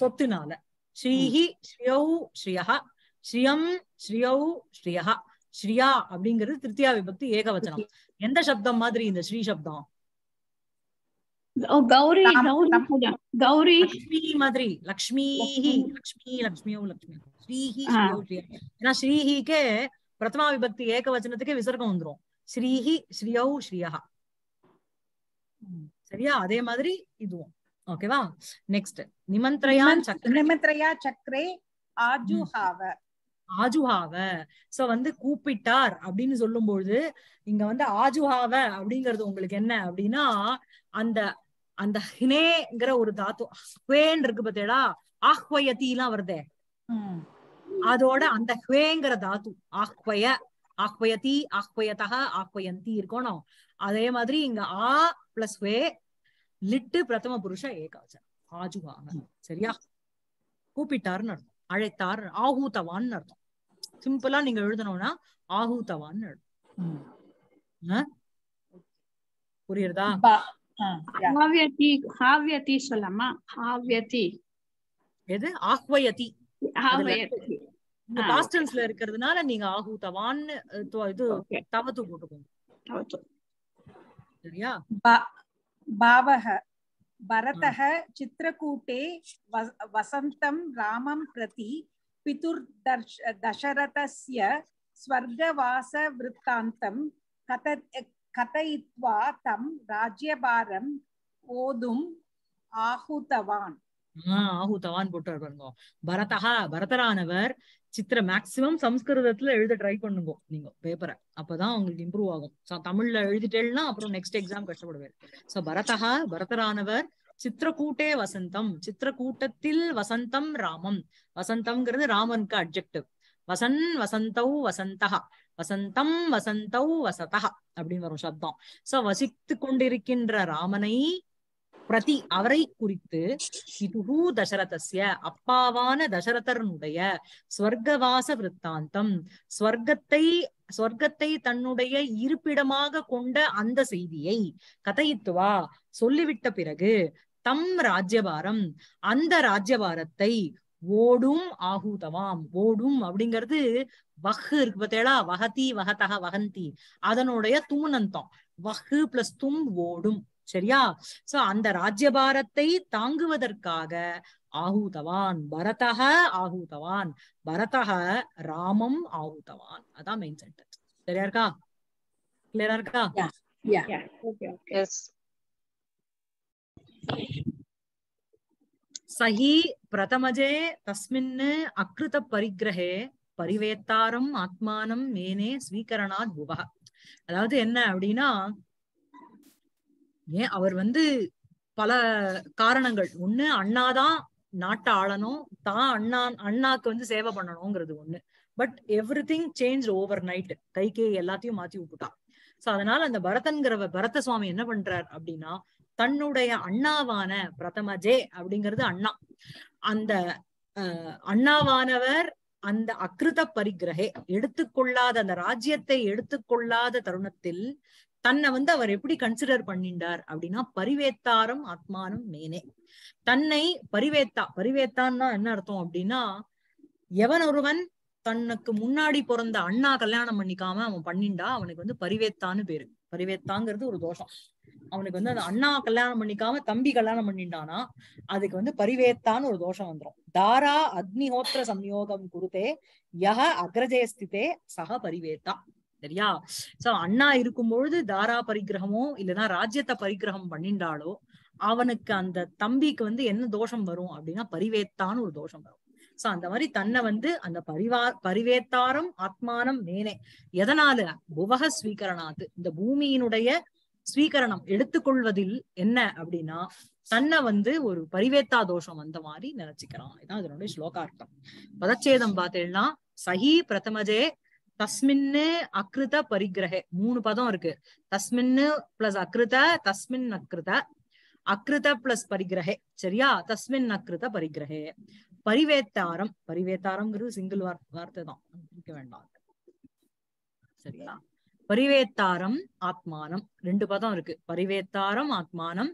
சொத்துனால ஸ்ரீஹி ஸ்ரீயௌ ஸ்ரீயா ஸ்ரீயம் ஸ்ரீயௌ ஸ்ரீயா ஸ்ரீயா அப்படிங்கிறது திருத்தியா விபக்தி ஏகவச்சனம் எந்த சப்தம் மாதிரி இந்த ஸ்ரீ சப்தம் கௌரி கௌரி லக்ஷ்மி மாதிரி லக்ஷ்மீஹி லக்ஷ்மி லக்ஷ்மியோ லக்ஷ்மி ஸ்ரீஹி ஏன்னா ஸ்ரீஹிக்கே பிரதமா விபக்தி ஏக வச்சனத்துக்கு விசர்க்கம் வந்துரும் ஸ்ரீஹி ஸ்ரீயோ ஸ்ரீயா சரியா அதே மாதிரி இதுவும் ஓகேவா நெக்ஸ்ட் நிமந்திரயா சக்கரே நிமந்திரயா சக்கரே ஆஜுஹாவ ஆஜுஹாவ சோ வந்து கூப்பிட்டார் அப்படின்னு சொல்லும் பொழுது இங்க வந்து ஆஜுஹாவ அப்படிங்கறது உங்களுக்கு என்ன அப்படின்னா அந்த அந்த ஹினேங்கிற ஒரு தாத்து ஹுவேன் இருக்கு பார்த்தேடா ஆஹ்வயத்தி எல்லாம் வருதே அதோட அந்த ஹுவேங்கிற தாத்து ஆஹ்வய ஆஹ்வயதி ஆஹ்வயதக ஆஹ்வயந்தி இருக்கணும் அதே மாதிரி இங்க ஆ பிளஸ் ஹுவே லிட்டு பிரதம புருஷ ஏகாச்சனம் ஆஜுவாங்க சரியா கூப்பிட்டாருன்னு அர்த்தம் அழைத்தார் ஆகூத்தவான்னு அர்த்தம் சிம்பிளா நீங்க எழுதணும்னா ஆகூத்தவான்னு அர்த்தம் புரியுறதா ஹாவியதி ஹாவியதி சொல்லலாமா ஹாவியதி எது ஆஹ்வயதி பாஸ்ட் டென்ஸ்ல இருக்கிறதுனால நீங்க ஆஹூதவான்னு இது தவத்து போட்டுக்கோங்க சரியா வசந்தம் ராமம் பிரதி பிதுர் தசரதஸ்ய ஸ்வர்கவாச விருத்தாந்தம் கத கதயித்வா தம் ராஜ்யபாரம் போதும் ஆஹுதவான் ஆஹுதவான் போட்டார் பாருங்க பரதகா பரதரானவர் சித்திர மேக்சிமம் சம்ஸ்கிருதத்துல எழுத ட்ரை பண்ணுங்க நீங்க பேப்பரை அப்பதான் உங்களுக்கு இம்ப்ரூவ் ஆகும் தமிழ்ல எழுதிட்டேன்னா அப்புறம் நெக்ஸ்ட் எக்ஸாம் கஷ்டப்படுவார் சோ பரதகா பரதரானவர் சித்திரக்கூட்டே வசந்தம் சித்திரக்கூட்டத்தில் வசந்தம் ராமம் வசந்தம்ங்கிறது ராமனுக்கு அப்ஜெக்டிவ் வசன் வசந்தௌ வசந்தகா வசந்தம் வசந்தௌ வசதா அப்படின்னு வரும் சப்தம் சோ வசித்து கொண்டிருக்கின்ற ராமனை பிரதி அவரை குறித்து இதுஹூ தசரதஸ்ய அப்பாவான தசரதனுடைய ஸ்வர்கவாச விற்த்தாந்தம் ஸ்வர்கத்தை ஸ்வர்க்கத்தை தன்னுடைய இருப்பிடமாக கொண்ட அந்த செய்தியை கதையித்துவா சொல்லிவிட்ட பிறகு தம் ராஜ்யபாரம் அந்த ராஜ்யபாரத்தை ஓடும் ஆகூதவாம் ஓடும் அப்படிங்கிறது வஹ் இருக்கு பார்த்தேடா வகதி வகதக வகந்தி அதனுடைய தூணந்தம் வஹு பிளஸ் தும் ஓடும் சரியா சோ அந்த ராஜ்யபாரத்தை தாங்குவதற்காக ஆகூதவான் பரதக ஆகூதவான் பரதக ராமம் ஆகூதவான் அதான் மெயின் சென்டர் சரியா இருக்கா கிளியரா இருக்கா சஹி பிரதமஜே தஸ்மின் அக்ருத பரிகிரகே பரிவேத்தாரம் ஆத்மானம் மேனே ஸ்வீகரணாத் புவா அதாவது என்ன அப்படின்னா ஏன் அவர் வந்து பல காரணங்கள் ஒண்ணு அண்ணாதான் நாட்டை ஆளணும் தான் அண்ணா அண்ணாக்கு வந்து சேவை பண்ணணும்ங்கிறது ஒண்ணு but everything change overnight Kaikeyi எல்லாத்தையும் மாத்தி விட்டுட்டா சோ அதனால அந்த பரதன்கிறவ பரத சுவாமி என்ன பண்றார் அப்படின்னா தன்னுடைய அண்ணாவான பிரதமஜே அப்படிங்கிறது அண்ணா அந்த அண்ணாவானவர் அந்த அக்ருத பரிகிரகே எடுத்துக்கொள்ளாத அந்த ராஜ்யத்தை எடுத்துக்கொள்ளாத தருணத்தில் தன்னை வந்து அவர் எப்படி கன்சிடர் பண்ணிண்டார் அப்படின்னா பரிவேத்தாரம் ஆத்மானம் மேனே தன்னை பரிவேத்தா பரிவேத்தான்னா என்ன அர்த்தம் அப்படின்னா எவன் ஒருவன் தன்னுக்கு முன்னாடி பிறந்த அண்ணா கல்யாணம் பண்ணிக்காம அவன் பண்ணிண்டா அவனுக்கு வந்து பரிவேத்தான்னு பேரு பரிவேத்தாங்கிறது ஒரு தோஷம் அவனுக்கு வந்து அந்த அண்ணா கல்யாணம் பண்ணிக்காம தம்பி கல்யாணம் பண்ணிட்டானா அதுக்கு வந்து பரிவேத்தான்னு ஒரு தோஷம் வந்துடும் தாரா அக்னிஹோத்திர சம்யோகம் குருத்தே யக அக்ரஜயஸ்திதே சக பரிவேத்தா சரியா சோ அண்ணா இருக்கும் பொழுது தாரா பரிகிரகமோ இல்லைன்னா ராஜ்யத்தை பரிகிரகம் பண்ணிண்டாலோ அவனுக்கு அந்த தம்பிக்கு வந்து என்ன தோஷம் வரும் அப்படின்னா பரிவேத்தான்னு ஒரு தோஷம் வரும் சோ அந்த மாதிரி தன்னை வந்து அந்த பரிவா பரிவேத்தாரம் ஆத்மானம் மேனே எதனால புவக ஸ்வீகரணாது இந்த பூமியினுடைய ஸ்வீகரணம் எடுத்துக்கொள்வதில் என்ன அப்படின்னா தன்னை வந்து ஒரு பரிவேத்தா தோஷம் வந்த மாதிரி நினைச்சுக்கிறான் இதான் இதனுடைய ஸ்லோகார்த்தம் பதச்சேதம் பார்த்தேன்னா சஹி பிரதமஜே தஸ்மின்னு அக்ருத பரிகிரகே மூணு பதம் இருக்கு தஸ்மின்னு பிளஸ் அக்ருத தஸ்மின் அக்ருத அக்ருத பிளஸ் பரிகிரகே சரியா தஸ்மின் அக்ருத பரிகிரகே பரிவேத்தாரம் பரிவேத்தாரம்ங்கிறது சிங்கிள் வார்த்தை தான் வேண்டாம் பரிவேத்தாரம் ஆத்மானம் ரெண்டு பதம் இருக்கு பரிவேத்தாரம் ஆத்மானம்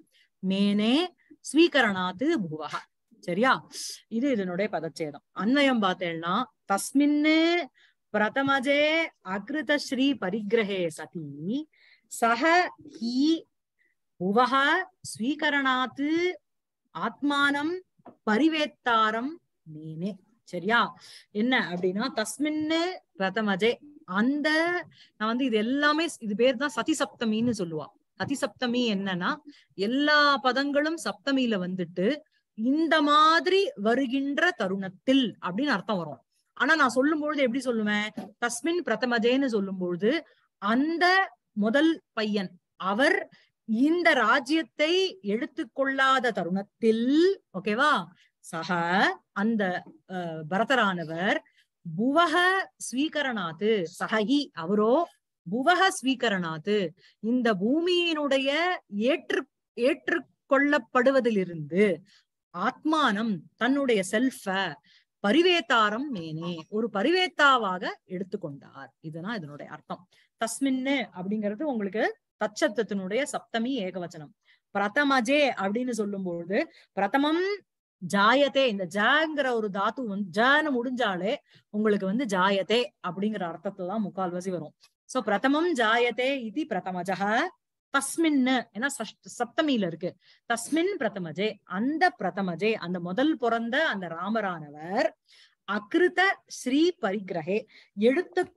மேனே ஸ்வீகரணாத்து பூவகா சரியா இது இதனுடைய பதச்சேதம் அன்வயம் பார்த்தேன்னா தஸ்மின்னு பிரதமஜே அகிருத ஸ்ரீ பரிகிரகே சதி சஹ ஹி புவக ஸ்வீகரணாத்து ஆத்மானம் பரிவேத்தாரம் மேனே சரியா என்ன அப்படின்னா தஸ்மின்னு பிரதமஜே அந்த நான் வந்து இது எல்லாமே இது பேர் தான் சதி சப்தமின்னு சொல்லுவா சதி சப்தமி என்னன்னா எல்லா பதங்களும் சப்தமியில வந்துட்டு இந்த மாதிரி வருகின்ற தருணத்தில் அப்படின்னு அர்த்தம் வரும் ஆனா நான் சொல்லும் பொழுது எப்படி சொல்லுவேன் தஸ்மின் பிரதமஜேன்னு சொல்லும் பொழுது அந்த முதல் பையன் அவர் இந்த ராஜ்யத்தை எடுத்துக்கொள்ளாத தருணத்தில் ஓகேவா சக அந்த பரதரானவர் புவக ஸ்வீகரணாத்து சஹகி அவரோ புவக ஸ்வீகரணாத்து இந்த பூமியினுடைய ஏற்று ஏற்றுக்கொள்ளப்படுவதிலிருந்து ஆத்மானம் தன்னுடைய செல்ஃப பரிவேத்தாரம் மேனே ஒரு பரிவேத்தாவாக எடுத்துக்கொண்டார் இதுதான் இதனுடைய அர்த்தம் தஸ்மின்னு அப்படிங்கிறது உங்களுக்கு தச்சத்தினுடைய சப்தமி ஏகவச்சனம் பிரதமஜே அப்படின்னு சொல்லும்பொழுது பிரதமம் ஜாயத்தே இந்த ஜங்கிற ஒரு தாத்து வந்து முடிஞ்சாலே உங்களுக்கு வந்து ஜாயத்தே அப்படிங்கிற அர்த்தத்துல தான் முக்கால்வாசி வரும் சோ பிரதமம் ஜாயத்தே இது பிரதமஜக தஸ்மின்னு ஏன்னா சப்தமியில இருக்கு தஸ்மின் பிரதமஜே அந்த பிரதமஜே அந்த முதல் பிறந்த அந்த ராமரானவர் அகிருத ஸ்ரீ பரிகிரகே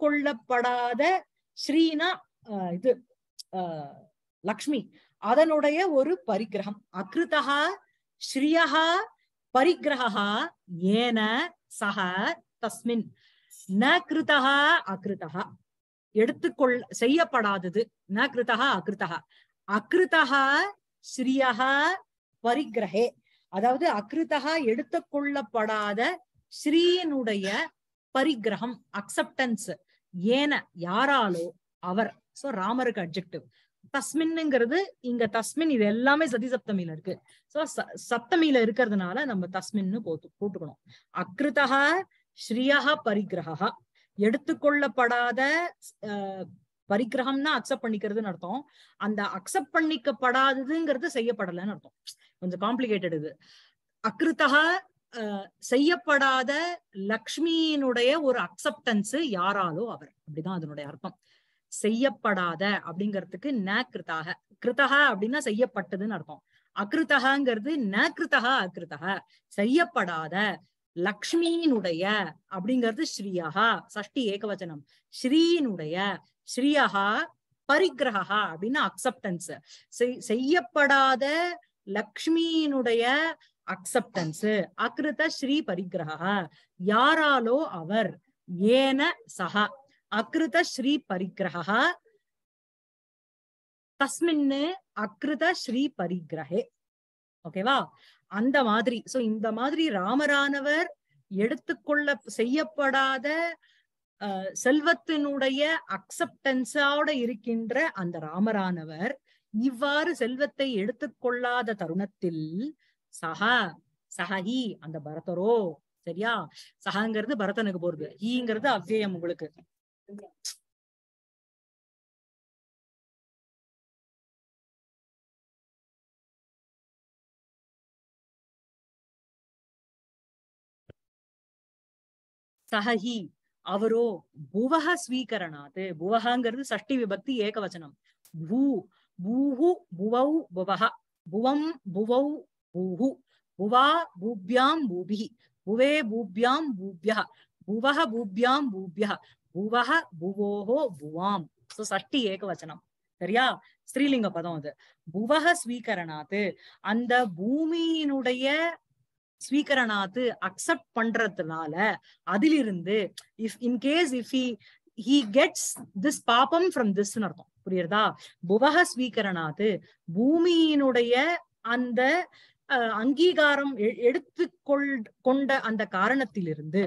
கொள்ளப்படாத ஸ்ரீனா இது லக்ஷ்மி அதனுடைய ஒரு பரிகிரகம் அகிருதா ஸ்ரீயஹா பரிகிரகா ஏன சக தஸ்மின் ந கிருதா அகிருதா எடுத்துக்கொள் செய்யப்படாதது ந கிருதா அகிருதா அகிருதா ஸ்ரீயா பரிகிரகே அதாவது அகிருதா எடுத்துக்கொள்ளப்படாத ஸ்ரீயனுடைய பரிகிரகம் அக்செப்டன்ஸ் ஏன யாராலோ அவர் சோ ராமருக்கு அப்ஜெக்டிவ் தஸ்மின்னுங்கிறது இங்க தஸ்மின் இது எல்லாமே சதி சப்தமியில இருக்கு சோ சப்தமியில இருக்கிறதுனால நம்ம தஸ்மின்னு போட்டு போட்டுக்கணும் அக்ருதா ஸ்ரீயா பரிகிரகா எடுத்துக்கொள்ளப்படாத பரிகிரகம்னா அக்செப்ட் பண்ணிக்கிறதுன்னு அர்த்தம் அந்த அக்செப்ட் பண்ணிக்கப்படாததுங்கிறது செய்யப்படலைன்னு அர்த்தம் கொஞ்சம் காம்ப்ளிகேட்டட் இது அக்ருதா செய்யப்படாத லக்ஷ்மியினுடைய ஒரு அக்செப்டன்ஸ் யாராலோ அவர் அப்படிதான் அதனுடைய அர்த்தம் செய்யப்படாத அப்படிங்கிறதுக்கு ந கிருத்தக கிருத்தக அப்படின்னா செய்யப்பட்டதுன்னு அர்த்தம் அகிருத்தகாங்கிறது ந கிருத்தக அகிருத்தக செய்யப்படாத லக்ஷ்மியினுடைய அப்படிங்கிறது ஸ்ரீயகா சஷ்டி ஏகவச்சனம் ஸ்ரீயினுடைய ஸ்ரீயகா பரிகிரகா அப்படின்னா அக்செப்டன்ஸ் செய்யப்படாத லக்ஷ்மியினுடைய அக்செப்டன்ஸ் அக்ருத ஸ்ரீ பரிகிரகா யாராலோ அவர் ஏன சகா அகிருத ஸ்ரீ பரிகிரக தஸ்மின் அகிருத ஸ்ரீ பரிகிரகே ஓகேவா அந்த மாதிரி சோ இந்த மாதிரி ராமரானவர் எடுத்துக்கொள்ள செய்யப்படாத செல்வத்தினுடைய அக்செப்டன்ஸோட இருக்கின்ற அந்த ராமரானவர் இவ்வாறு செல்வத்தை எடுத்துக்கொள்ளாத தருணத்தில் சஹ சஹஹி அந்த பரதரோ சரியா சஹங்கிறது பரதனுக்கு போறது ஹீங்கிறது அவ்வியம் உங்களுக்கு सहि अवरो भुव स्वीकरणा भुवहांग षि विभक्ति एक वचनम भू भूहु भुवौ भुव भुव भुवौ भूहु भुवा भूभ्यां भूभि भुवे भूभ्यां भूभ्य भुव भूभ्यां भूभ्य புவக புவோஹோ புவாம் சோ சஷ்டி ஏகவச்சனம் சரியா ஸ்ரீலிங்க பதம் அது புவக ஸ்வீகரணாத்து அந்த பூமியினுடைய ஸ்வீகரணாத்து அக்செப்ட் பண்றதுனால அதிலிருந்து if in case if he he gets this பாபம் ஃப்ரம் திஸ்ன்னு அர்த்தம் புரியுறதா புவக ஸ்வீகரணாத்து பூமியினுடைய அந்த அங்கீகாரம் எடுத்து கொள் கொண்ட அந்த காரணத்திலிருந்து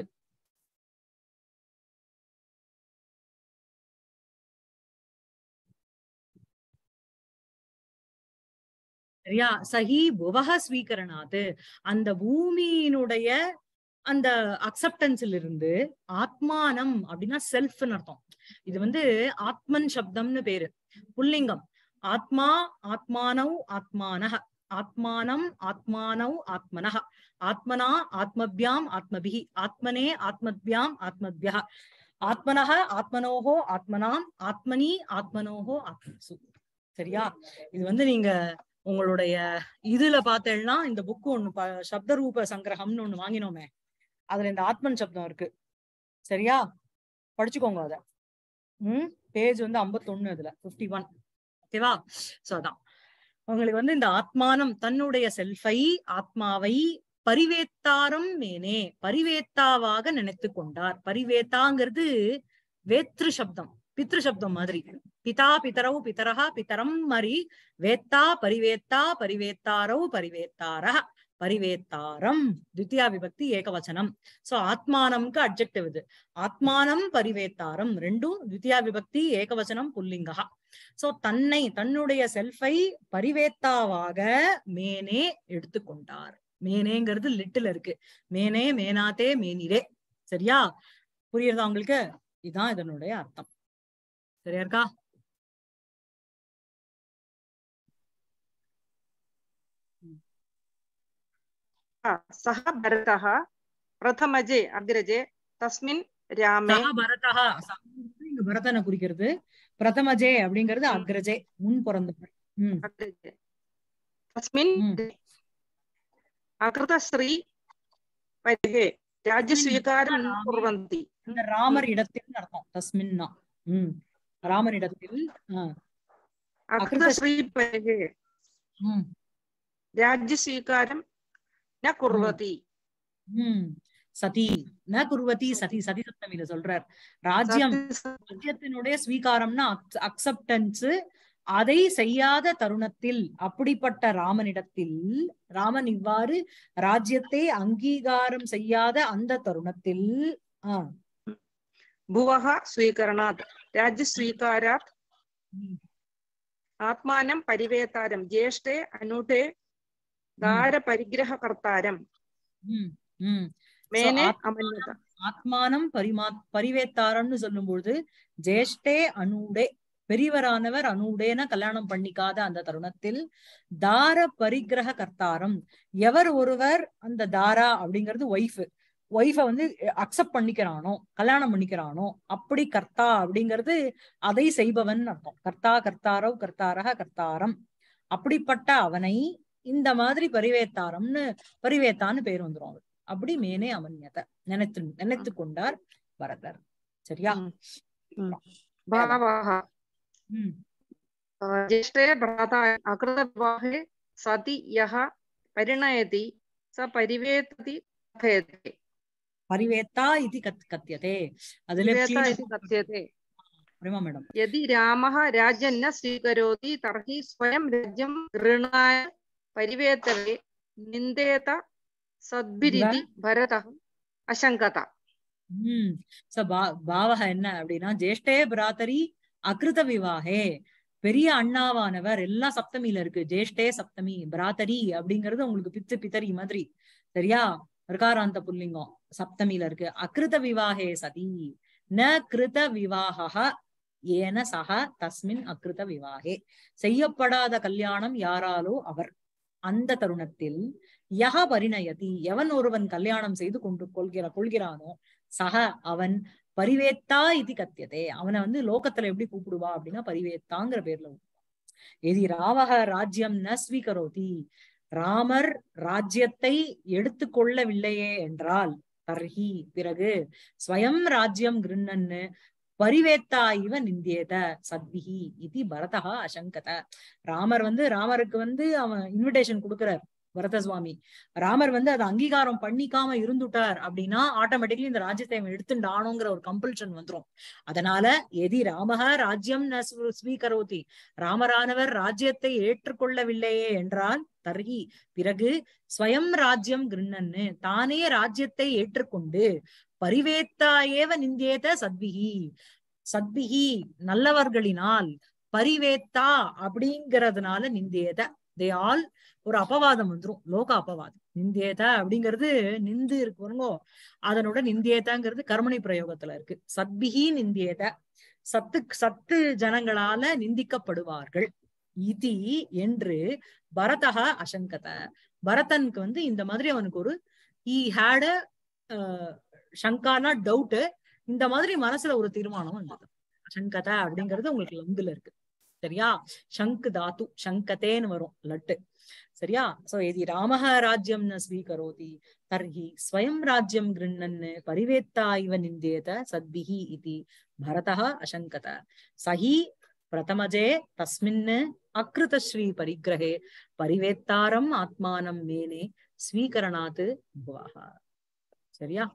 சரியா சஹி புவக ஸ்வீகரணாது அந்த பூமியினுடைய அந்த அக்செப்டன்ஸ்ல இருந்து ஆத்மானம் அப்படின்னா செல்ஃப்னு அர்த்தம் இது வந்து ஆத்மன் சப்தம்னு பேரு புல்லிங்கம் ஆத்மா ஆத்மானவ் ஆத்மானக ஆத்மானம் ஆத்மானவ் ஆத்மனக ஆத்மனா ஆத்மபியாம் ஆத்மபிஹி ஆத்மனே ஆத்மபியாம் ஆத்மபியா ஆத்மனக ஆத்மனோகோ ஆத்மனாம் ஆத்மனி ஆத்மனோகோ ஆத்மசு சரியா இது வந்து நீங்க உங்களுடைய இதுல பார்த்தேன்னா இந்த புக்கு ஒண்ணு சப்த ரூப சங்கிரகம்னு ஒண்ணு வாங்கினோமே அதுல இந்த ஆத்மன் சப்தம் இருக்கு சரியா படிச்சுக்கோங்க அத உம் பேஜ் வந்து ஐம்பத்தொன்னு அதுல பிப்டி ஒன் ஓகேவா சோ அதான் உங்களுக்கு வந்து இந்த ஆத்மானம் தன்னுடைய செல்ஃபை ஆத்மாவை பரிவேத்தாரம் மேனே பரிவேத்தாவாக நினைத்து கொண்டார் பரிவேத்தாங்கிறது வேத்ரு சப்தம் பித்ரு சப்தம் மாதிரி பிதா பிதரவு பிதரஹா பிதரம் மாதிரி வேத்தா பரிவேத்தா பரிவேத்தாரவு பரிவேத்தார பரிவேத்தாரம் தித்தியா விபக்தி ஏகவச்சனம் சோ ஆத்மானம்க்கு அப்ஜெக்டிவ் இது ஆத்மானம் பரிவேத்தாரம் ரெண்டும் தித்தியா விபக்தி ஏகவச்சனம் புல்லிங்கா சோ தன்னை தன்னுடைய செல்ஃபை பரிவேத்தாவாக மேனே எடுத்துக்கொண்டார் மேனேங்கிறது லிட்டில் இருக்கு மேனே மேனாத்தே மேனிரே சரியா புரியுறதா உங்களுக்கு இதுதான் இதனுடைய அர்த்தம் சரியா இருக்கா अग्रजे தஸ்மின் ராமே பரதா இங்க பரதனை குறிக்கிறது பிரதமஜே அப்படிங்கிறது அக்ரஜே முன் பிறந்தவர் ராமர் இடத்தில் அர்த்தம் தஸ்மின்னா ராமனிடத்தில் சதி சதி சதி சத்தம் இது சொல்றார் ராஜ்யம் ராஜ்யத்தினுடைய ஸ்வீகாரம்னா அக்செப்டன்ஸ் அதை செய்யாத தருணத்தில் அப்படிப்பட்ட ராமனிடத்தில் ராமன் இவ்வாறு ராஜ்யத்தை அங்கீகாரம் செய்யாத அந்த தருணத்தில் ஆஹ் ஸ்வீகரணாத் ஸ்வீகாராத் ஆத்மானம் பரிவேத்தாரம் ஜேஷ்டே அனுடே தார பரிகிரக கர்த்தாரம் மேனே அமன்யதா ஆத்மானம் பரிமா பரிவேத்தாரம்னு சொல்லும் பொழுது ஜேஷ்டே அனுடே பெரியவரானவர் அனுடேன கல்யாணம் பண்ணிக்காத அந்த தருணத்தில் தார பரிகிரக கர்த்தாரம் எவர் ஒருவர் அந்த தாரா அப்படிங்கிறது ஒய்ஃபு ஒய்ஃபை வந்து அக்செப்ட் பண்ணிக்கிறானோ கல்யாணம் பண்ணிக்கிறானோ அப்படி கர்த்தா அப்படிங்கிறது அதை செய்பவன் அர்த்தம் கர்த்தா கர்த்தாரவ் கர்த்தாரக கர்த்தாரம் அப்படிப்பட்ட அவனை இந்த மாதிரி பரிவேத்தாரம்னு பரிவேத்தான்னு பேர் வந்துடும் அவர் அப்படி மேனே அவன் நினைத்து நினைத்து கொண்டார் பரதர் சரியா சதி भ्राता பரிணயதி सति यः பரிவேத்தா இது கத் கத்தியதே அதுல கத்தியதே மேடம் यदि சத்பிரிதி அசங்கதா உம் சோ பா பாவக என்ன அப்படின்னா ஜேஷ்டே பிராத்தரி அகிருத விவாகே பெரிய அண்ணாவானவர் எல்லாம் சப்தமியில இருக்கு ஜேஷ்டே சப்தமி பிராத்தரி அப்படிங்கறது உங்களுக்கு பித்து பித்தரி மாதிரி சரியா ரிகாராந்த புல்லிங்கம் சப்தமியில இருக்கு அகிருத விவாகே சதி ந கிருத விவாக ஏன சக தஸ்மின் அகிருத விவாகே செய்யப்படாத கல்யாணம் யாராலோ அவர் அந்த தருணத்தில் யக பரிணயதி எவன் ஒருவன் கல்யாணம் செய்து கொண்டு கொள்கிற கொள்கிறானோ சக அவன் பரிவேத்தா இது கத்தியதே அவனை வந்து லோகத்துல எப்படி கூப்பிடுவா அப்படின்னா பரிவேத்தாங்கிற பேர்ல எதி ராவக ராஜ்யம் ந ஸ்வீகரோதி ராமர் ராஜ்யத்தை எடுத்துக்கொள்ளவில்லையே என்றால் தர்ஹி பிறகு ஸ்வயம் ராஜ்யம் கிருண்ணன்னு பரிவேத்தா இவ நிந்தியத சத்விஹி இது பரதஹா அசங்கத ராமர் வந்து ராமருக்கு வந்து அவன் இன்விடேஷன் கொடுக்கிறார் வரத சுவாமி ராமர் வந்து அதை அங்கீகாரம் பண்ணிக்காம இருந்துட்டார் அப்படின்னா ஆட்டோமேட்டிக்லி இந்த ராஜ்யத்தை எடுத்துண்டானோங்கிற ஒரு கம்பல்ஷன் வந்துடும் அதனால எதி ராமக ராஜ்யம் ஸ்வீகரோதி ராமரானவர் ராஜ்யத்தை ஏற்றுக்கொள்ளவில்லையே என்றால் தருகி பிறகு ஸ்வயம் ராஜ்யம் கிருண்ணன்னு தானே ராஜ்யத்தை ஏற்றுக்கொண்டு பரிவேத்தாயேவ நிந்தேத சத்பிகி சத்பிகி நல்லவர்களினால் பரிவேத்தா அப்படிங்கிறதுனால நிந்தேத தே ஆல் ஒரு அபவாதம் வந்துரும் லோக அபவாதம் நிந்தியதா அப்படிங்கிறது நிந்து இருக்கு பாருங்கோ அதனோட நிந்தேதாங்கிறது கர்மணி பிரயோகத்துல இருக்கு சத்பிகி நிந்தேத சத்து சத்து ஜனங்களால நிந்திக்கப்படுவார்கள் இதி என்று பரதகா அசங்கத பரதனுக்கு வந்து இந்த மாதிரி அவனுக்கு ஒரு ஈ ஹேட சங்கானா டவுட்டு இந்த மாதிரி மனசுல ஒரு தீர்மானம் வந்தது அசங்கதா அப்படிங்கிறது உங்களுக்கு லங்குல இருக்கு சரியா சங்கு தாத்து சங்கத்தேன்னு வரும் லட்டு சரியா சோ எதி ராமஹ ராஜ்யம் ந ஸ்வீகரோதி தர்ஹி ஸ்வயம் ராஜ்யம் கிருண்ணன் பரிவேத்தா இவ நிந்தேத சத்பிஹி இதி பரதः அசங்கத சஹி பிரதமஜே தஸ்மின் அக்ருதஸ்ரீ பரிகிரகே பரிவேத்தாரம் ஆத்மானம் மேனே ஸ்வீகரணாத் சரியா